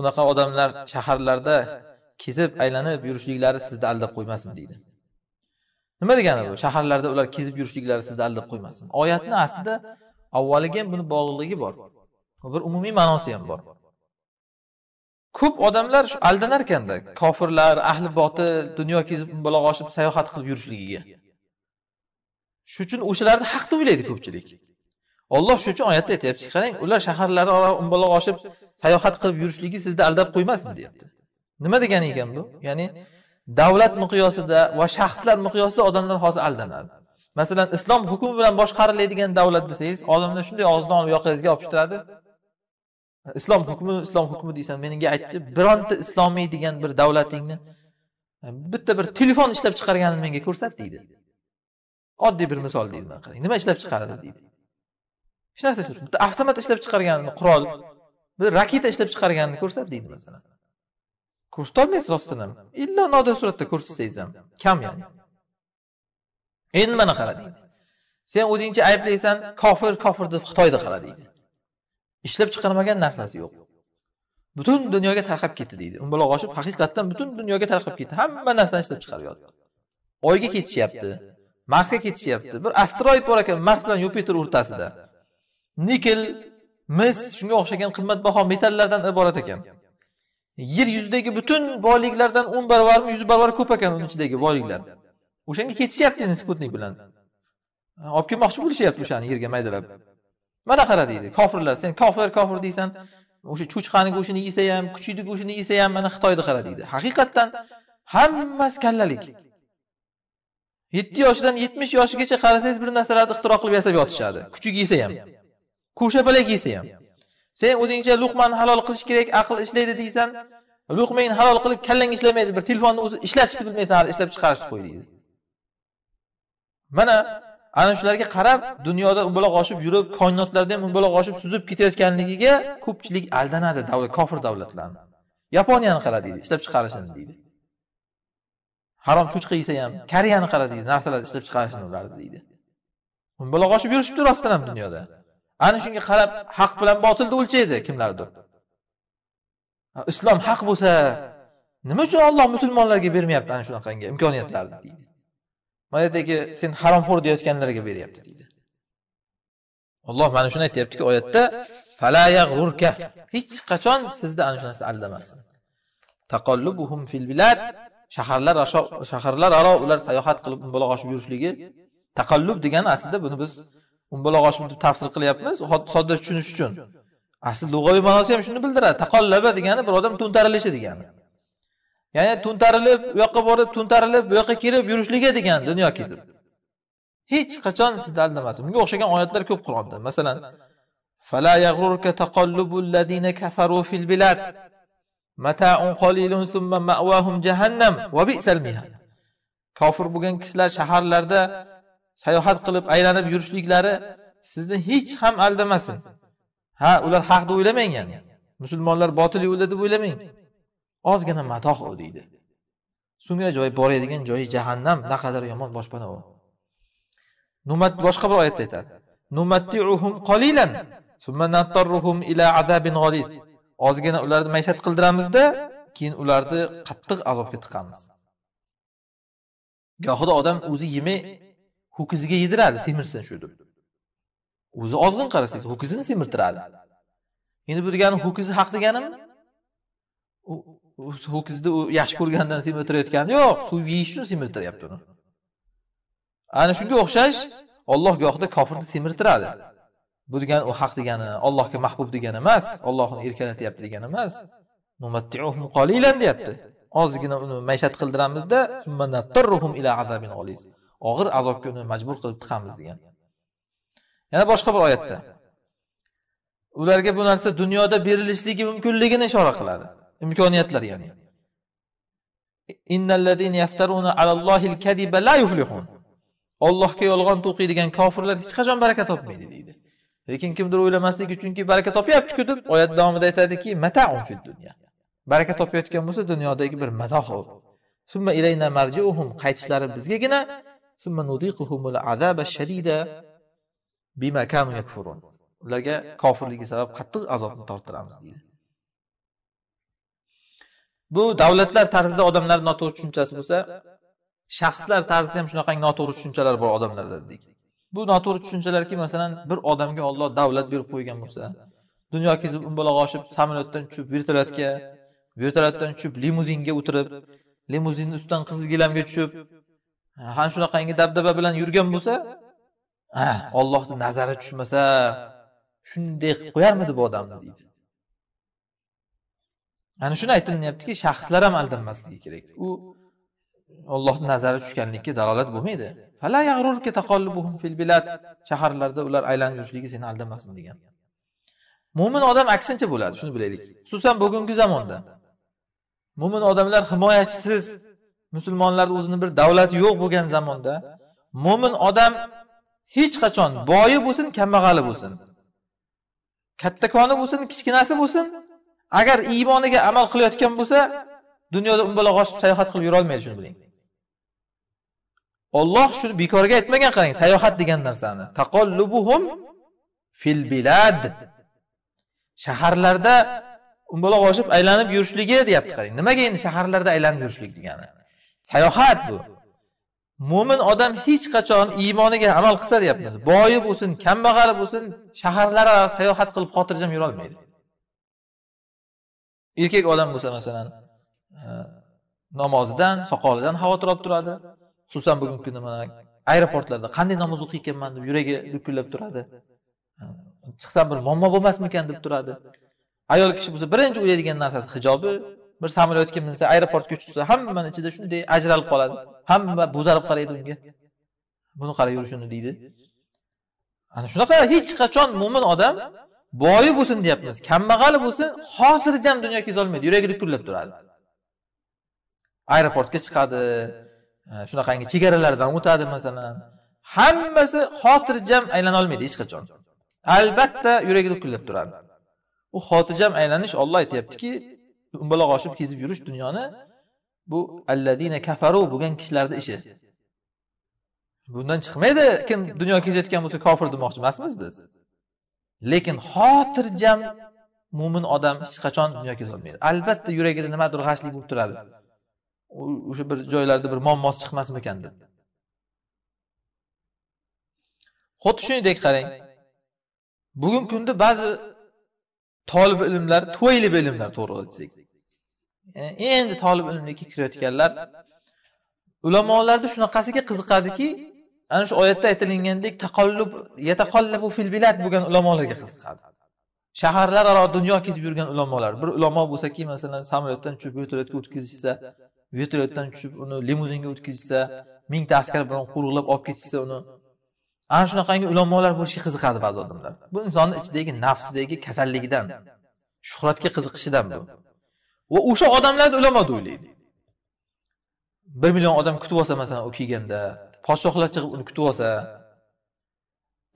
Speaker 1: unaqa odamlar shaharlarda kezib aylanib yurishliklari sizni aldab qo'ymasin deydi nima degani bu shaharlarda ular kezib yurishliklari sizni aldab qo'ymasin oyatni aslida avvaliga ham buni bog'liqligi bor bir umumiy ma'nosi ham bor ko'p odamlar shu aldanar ekanda kofirlar ahli botil dunyo kezib balog'a oshib sayohat qilib yurishligiga shuning uchun o'shalarni haq deb o'ylaydi ko'pchilik olloh shuning uchun oyatda aytyapti qarang ular shaharlar umbaloq oshib sayohat qilib yurishligi sizni aldab qo'ymasin deyapti nima degani ekan bu ya'ni davlat miqyosida va shaxslar miqyosida odamlar hozir aldanadi masalan islom hukmi bilan boshqariladigan davlat desangiz odamlar shunday og'zidan olib yoqangizga yopishtiradi islom hukmi islom hukmi deysan menga aytchi bironta islomiy degan bir davlatingni e, bitta bir telefon ishlab chiqarganini menga ko'rsat deydi oddiy bir misol deydi mana qarang nima ishlab chiqaradi deydi hech narsa bitta avtomat ishlab chiqarganini qurol bir raketa ishlab chiqarganini ko'rsat deydi masalan ko'rsatolmaysiz rostdan ham illa nodir suratda ko'rsatsangiz ham kam ya'ni endi mana qara deydi sen o'zingcha ayblaysan kofir kofir deb xitoyda qara deydi ishlab chiqarmagan narsasi yo'q butun dunyoga tarqab ketdi deydi umbaloq oshib haqiqatdan butun dunyoga tarqab ketdi hamma narsani ishlab chiqaryapti oyga ketishyapti marsga ketishyapti bir asteroid bor ekan mars bilan yupiter o'rtasida nikel mis shunga o'xshagan qimmatbaho metallardan iborat ekan yer yuzidagi butun boyliklardan o'n barobarmi yuz barobar ko'p ekan uni ichidagi boyliklar o'shanga ketishyapti endi sputnik bilan olib kelmoqchi bo'lishyapti o'shani yerga maydalab mana qara deydi kofirlar sen kofir kofir deysan o'sha cho'chqani go'shtini yesa ham kuchukni go'shtini yesa ham mana xitoyni qara deydi haqiqatdan hammasi kallalik yetti yoshdan yetmish yoshigacha qarasangiz bir narsalarni ixtiro qilib yasab yotishadi kuchuk yesa ham ko'rshapalak yesa ham sen o'zingcha luqmani halol qilish kerak aql ishlaydi deysan luqmangni halol qilib kallang ishlamaydi bir telefonni o'zi ishlatishni bilmaysan hali ishlab chiqarishni qo'y deydi mana ana shularga qarab dunyoda unbaloq oshib yurib koinotlarda ham unbaloq oshib suzib ketayotganligiga ko'pchilik aldanadi davlat kofir davlatlarni yaponiyani qara deydi ishlab chiqarishini deydi harom cho'chqa yesa ham koreyani qara deydi narsalar ishlab chiqarishini ularni deydi unbaloq oshib yurishibdi rostdan ham dunyoda ana shunga qarab haq bilan botilni o'lchaydi kimlardir islom haq bo'lsa nima uchun olloh musulmonlarga bermayapti ana shunaqangi imkoniyatlarni deydi mana yerdagi sen haromxo'r deyayotganlarga beryapti deydi alloh mana shuni aytyaptiki oyatda
Speaker 2: falayag'urka
Speaker 1: hech qachon sizni ana shu narsa aldamasin taqollubuhum fil bilad shaharlar shaharlar aro ular sayohat qilib umbaloq oshib yurishligi taqallub degani aslida buni biz umbaloq oshib deb tafsir qilyapmiz sodda tushunish uchun asli lug'aviy ma'nosi ham shuni bildiradi taqollaba degani bir odam to'ntarilishi degani ya'ni to'ntarilib u yoqqa borib to'ntarilib bu yoqqa kelib yurishligi degan dunyo kezib hech qachon sizni aldamasin bunga o'xshagan oyatlar ko'p qur'onda masalan فلا يغررك تقلب الذين كفروا في البلاد متاع قليل ثم مأواهم جهنم وبئس المهاد kofir bo'lgan kishilar shaharlarda sayohat qilib aylanib yurishliklari sizni hech ham aldamasin ha ular haqda o'ylamang ya'ni musulmonlar botil yo'lda deb o'ylamang ozgina matoh u deydi so'ngra joy boradigan joyi jahannam naqadar yomon boshpana u numat boshqa bir oyatda aytadi qolilan summa ila azabin ozgina ularni maishat qildiramizda keyin ularni qattiq azobga tiqamiz gohida odam o'zi yemay ho'kiziga yediradi semirsin shu deb o'zi ozg'in qarasangiz ho'kizini semirtiradi endi bu degani ho'kizi haq deganimi u ho'kizni u yaxshi ko'rgandan semirtirayotgani yo'q suv yeyish uchun semirtiryapti uni ana shunga o'xshash olloh gohida kofirni semirtiradi bu degani u haq degani allohga mahbub degani emas ollohni erkalatyapti degani emas deyapti ozgina uni maishat qildiramizda og'ir azobga uni majbur qilib tiqamiz degan yana boshqa bir oyatda ularga bu narsa dunyoda berilishligi mumkinligini ishora qiladi imkoniyatlar ya'ni ollohga kadiba la yuflihun Allohga yolg'on to'qiydigan kofirlar hech qachon baraka topmaydi deydi lekin kimdir o'ylamaslik uchunki baraka topyaptiku deb oyat davomida aytadiki mataun fid dunya baraka topayotgan bo'lsa dunyodagi bir madoh summa ilayna marjiuhum qaytishlari bizgagina summa azaba shadida bima yakfurun ularga kofirligi sabab qattiq azobni torttiramiz deydi bu davlatlar tarzida odamlar noto'g'ri tushunchasi bo'lsa shaxslar tarzida ham shunaqangi noto'g'ri tushunchalar bor odamlarda dedik bu noto'g'ri tushunchalarki masalan bir odamga olloh davlat berib qo'ygan bo'lsa dunyo kezib umbaloq oshib samolyotdan tushib vertolyotga vertolyotdan tushib limuzinga o'tirib limuzinni ustidan qizil gilamga tushib ham shunaqangi dabdaba bilan yurgan bo'lsa ollohni nazari tushmasa shunday qilib qo'yarmidi bu odamni deydi ana shuni aytilinyaptiki shaxslar ham aldanmasligi kerak u ollohni nazari tushganlikka dalolat bo'lmaydi shaharlarda ular aylanib yurishligi seni aldamasin degan mo'min odam aksincha bo'ladi shuni bilaylik xususan bugungi zamonda mo'min odamlar himoyachisiz musulmonlarni o'zini bir davlati yo'q bo'lgan zamonda mo'min odam hech qachon boyi bo'lsin kambag'ali bo'lsin kattakoni bo'lsin kichkinasi bo'lsin agar iymoniga amal qilayotgan bo'lsa dunyoda bilan qochib sayohat qilib yurolmaydi shuni biling olloh shuni bekorga aytmagan qarang sayohat degan narsani taqollubuhum fil bilad shaharlarda umbaloq oshib aylanib yurishligi deyapti qarang nimaga endi shaharlarda aylanib yurishlik degani sayohat bu mo'min odam hech qachon iymoniga amal qilsa deyapmiz boyi bo'lsin kambag'al bo'lsin shaharlar sayohat qilib xotirjam yurolmaydi erkak odam bo'lsa masalan e, namozidan soqolidan xavotir olib turadi xususan bugungi kunda mana aeroportlarda qanday namoz o'qiykanman deb yuragi dukullab turadi e, chiqsam bir muammo bo'lmasmikan deb turadi ayol kishi bo'lsa birinchi o'ylaydigan narsasi hijobi bir samolyotga minsa aeroportga tushsa hammani ichida shunday ajralib qoladi hamma bo'zarib qaraydi unga buni qara yur shuni deydi ana shunaqa hech qachon mo'min odam boyi bo'lsin deyapmiz kambag'al bo'lsin xotirjam dunyo kezolmaydi yuragi dukullab turadi aeroportga chiqadi e, shunaqangi chegaralardan o'tadi masalan hammasi xotirjam aylana olmaydi hech qachon albatta yuragi dukullab turadi u xotirjam aylanish olloh aytyaptiki umbaloq oshib kezib yurish dunyoni bu alladina kafaru bo'lgan kishilarni ishi bundan chiqmaydi kim dunyo kezayotgan bo'lsa kofir demoqchi emasmiz biz lekin xotirjam mo'min odam hech qachon dunyo kezolmaydi albatta yuragida nimadir g'ashlik bo'lib turadi o'sha bir joylarda bir muammosi chiqmasmikan deb xuddi shuningdek qarang bugungi kunda ba'zi tolib ilmlar to'yli ilmlar to'g'ri desak e, endi tolib ilmlikka kirayotganlar ulamolarni shunaqasiga qiziqadiki ana shu oyatda aytilingandek taqollub yataqollabu fil bilad bo'lgan ulamolarga qiziqadi shaharlararo dunyo kezib yurgan ulamolar bir ulamo bo'lsaki masalan samolyotdan tushib vertolyotga o'tkazishsa vertolyotdan tushib uni limuzinga o'tkazishsa mingta askar bilan qo'riqlab olib ketishsa uni ana shunaqangi ulamolar bo'lishga qiziqadi ba'zi odamlar bu insonni ichidagi nafsidagi kasalligidan shuhratga qiziqishidan bu va o'sha odamlarni ulamo deb o'ylaydi bir million odam kutib olsa masalan u kelganda podshohlar chiqib uni kutib olsa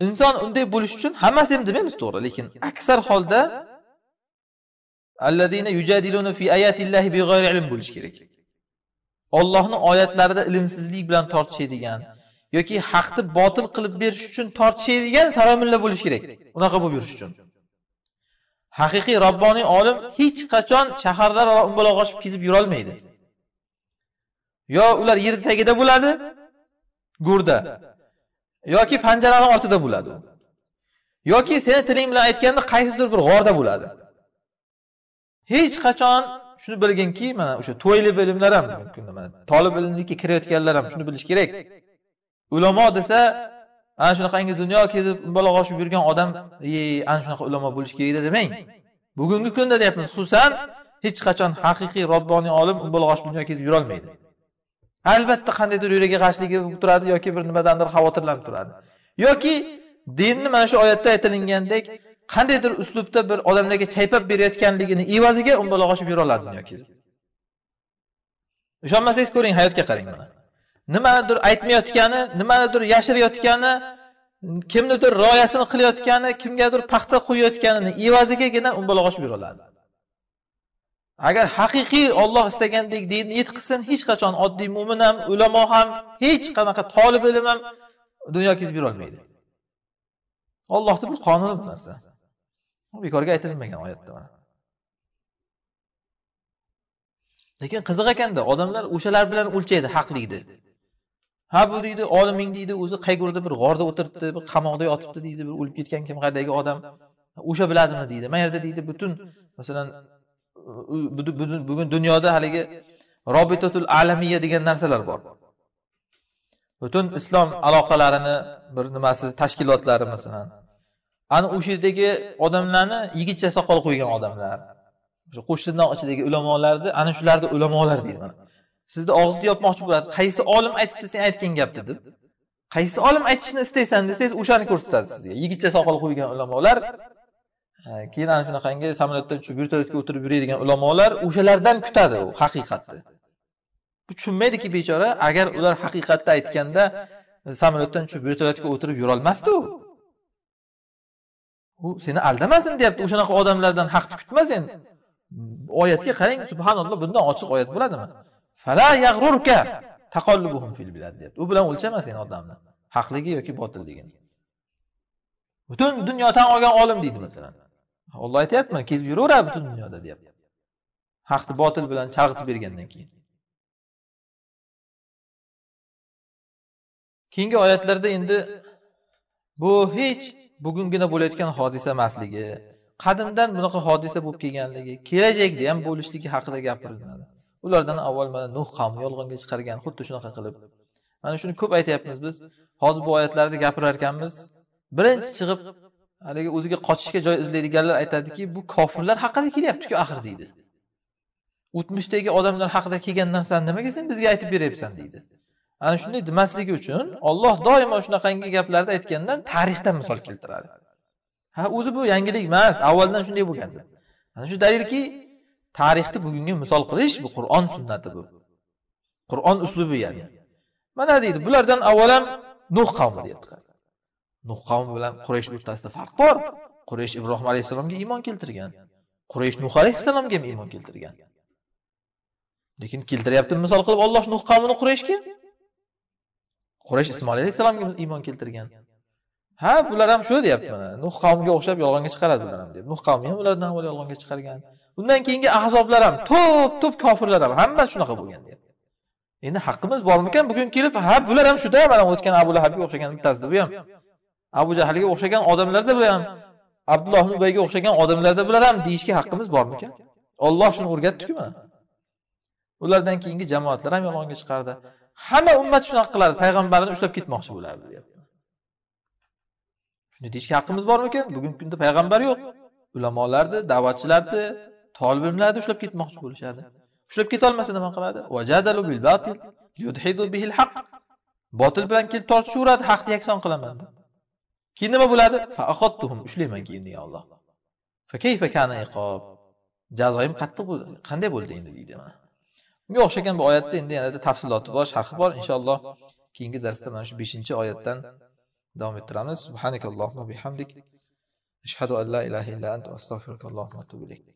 Speaker 1: inson unday bo'lish uchun hammasi ham demaymiz to'g'ri lekin aksar holda yujadiluna fi ayatillahi bo'lishi kerak ollohni oyatlarida ilmsizlik bilan tortishadigan yoki haqni botil qilib berish uchun tortishadigan sarominlar bo'lishi kerak unaqa bo'lib yurish uchun haqiqiy robboniy olim hech qachon shaharlar va umbalog'oshib kezib yurolmaydi yo ular yer tagida bo'ladi go'rda yoki panjarani ortida bo'ladi yoki seni tiling bilan aytganda qaysidir bir g'orda bo'ladi hech qachon shuni bilginki mana o'sha to'yli bilimlar ham mumkin mana tolib ilmlikka kirayotganlar ham shuni bilish kerak ulamo desa ana shunaqangi dunyo kezib umbaloq oshib yurgan odam e ana shunaqa ulamo bo'lish kerakda demang bugungi kunda deyapmiz xususan hech qachon haqiqiy robboniy olim umbaloq oshib dunyo kezib yurolmaydi albatta qandaydir yuragi g'ashligi bo'lib turadi yoki bir nimadandir xavotirlanib turadi yoki dinni mana shu oyatda aytilingandek qandaydir uslubda bir odamlarga chaypab berayotganligini evaziga o'mbalog'oshib yuroladi yoki ishonmasangiz ko'ring hayotga qarang mana nimadir aytmayotgani nimanidir yashirayotgani kimnidir rioyasini qilayotgani kimgadir paxta qo'yayotganini evazigagina yura oladi agar haqiqiy Alloh istagandek dinni yetqizsin hech qachon oddiy mu'min ham ulamo ham hech qanaqa tolib ilm ham dunyo kezib yurolmaydi olmaydi bir qonuni bu narsa bekorga aytilmagan oyatda mana lekin qiziq ekanda odamlar o'shalar bilan o'lchaydi haqlikni ha bu deydi oliming deydi o'zi qaygurda bir g'orda o'tiribdi bir qamoqda yotibdi deydi bir o'lib ketgan kim kimg'adagi odam o'sha biladimi deydi mana yerda deydi butun masalan bugun dunyoda haligi robitatul alamiya degan narsalar bor butun islom aloqalarini bir nimasi tashkilotlari masalan ana o'sha yerdagi odamlarni yigitcha soqol qo'ygan odamlar qo'shnidan ichidagi ulamolarni ana shularni ulamolar deydi mana sizni og'zini yopmoqchi bo'ladi qaysi olim aytibdi sen aytgan gapni deb qaysi olim aytishni istaysan desangiz o'shani ko'rsatadi sizga yigitcha soqol qo'ygan ulamolar keyin ana shunaqangi samolyotda uchib vertolyotga o'tirib yuradigan ulamolar o'shalardan kutadi u haqiqatni bu tushunmaydiki bechora agar ular haqiqatni aytganda e, samolyotdan tushib vertolyotga o'tirib yurolmasdi u u seni aldamasin deyapti o'shanaqa odamlardan haqni kutma sen mm, oyatga qarang subhanalloh bundan ochiq oyat bo'ladimi fala fil bilad u bilan o'lchama sen odamni haqligi yoki botilligini butun dunyodan
Speaker 2: olgan olim deydi masalan olloh aytyaptimi kezib yuraveradi butun dunyoda deyapti haqni botil bilan chalg'itib bergandan keyin keyingi oyatlarda endi bu hech bugungina bo'layotgan
Speaker 1: hodisa emasligi qadimdan bunaqa hodisa bo'lib kelganligi kelajakda ham bo'lishligi haqida gapiriladi ulardan avval mana nuh qavmi yolg'onga chiqargan xuddi shunaqa qilib mana shuni ko'p aytyapmiz biz hozir bu oyatlarni gapirar ekanmiz birinchi chiqib haligi o'ziga qochishga joy izlaydiganlar aytadiki bu kofirlar haqida kelyaptiku axir deydi o'tmishdagi odamlar haqida kelgan narsani nimaga sen bizga aytib beryapsan deydi ana shunday demasligi uchun olloh doimo shunaqangi gaplarni aytgandan tarixdan misol keltiradi ha o'zi bu yangilik emas avvaldan shunday bo'lgan deb ana shu dalilki tarixni bugunga misol qilish bu qur'on sunnati bu qur'on uslubi ya'ni mana deydi bulardan avval ham nuh qavmi deyapti Nuh qavmi bilan Quraysh o'rtasida farq bor. Quraysh Ibrohim alayhissalomga iymon keltirgan. Quraysh Nuh alayhissalomga ham iymon keltirgan. Lekin keltiryapti misol qilib Alloh Nuh qavmini Qurayshga Quraysh Ismoil alayhissalomga iymon keltirgan. Ha, bular ham shu deyapti mana. Nuh qavmiga o'xshab yolg'onga chiqaradi bular ham deb. Nuh qavmi ham ulardan avval yolg'onga chiqargan. Undan keyingi ahzoblar ham, to'p-to'p kofirlar ham hammasi shunaqa bo'lgan deyapti. Endi haqqimiz bormikan bugun kelib, ha, bular ham shuda, mana o'tgan Abu Lahabga o'xshagan bittasida bu ham abu jahlga o'xshagan odamlarda bular ham abdulloh ubayga o'xshagan odamlarda bular ham deyishga haqqimiz bormikan olloh shuni o'rgatdikmi ulardan keyingi jamoatlar ham yolg'onga chiqardi hamma ummat shunaqa qiladi payg'ambarini ushlab ketmoqchi bo'lardi deyapti shunday deyishga haqqimiz bormikan bugungi kunda payg'ambar yo'q ulamolarni da'vatchilarni tolib ushlab ketmoqchi bo'lishadi ushlab ketolmasa nima qiladi botil bilan kelib tortishaveradi haqni yakson qilaman deb keyin nima bo'ladi faahottuhum ushlayman keyin degan olloh fakayfa kana iqob jazoim qattiq bo'ldi qanday bo'ldi endi deydi mana bunga o'xshagan bu oyatda endi yanada tafsiloti bor sharhi bor inshaalloh keyingi darsda mana shu beshinchi oyatdan davom ettiramiz subhanakallohumma bihamdik
Speaker 2: ashhadu an la ilaha illa ant astag'firuka va atubu ilayk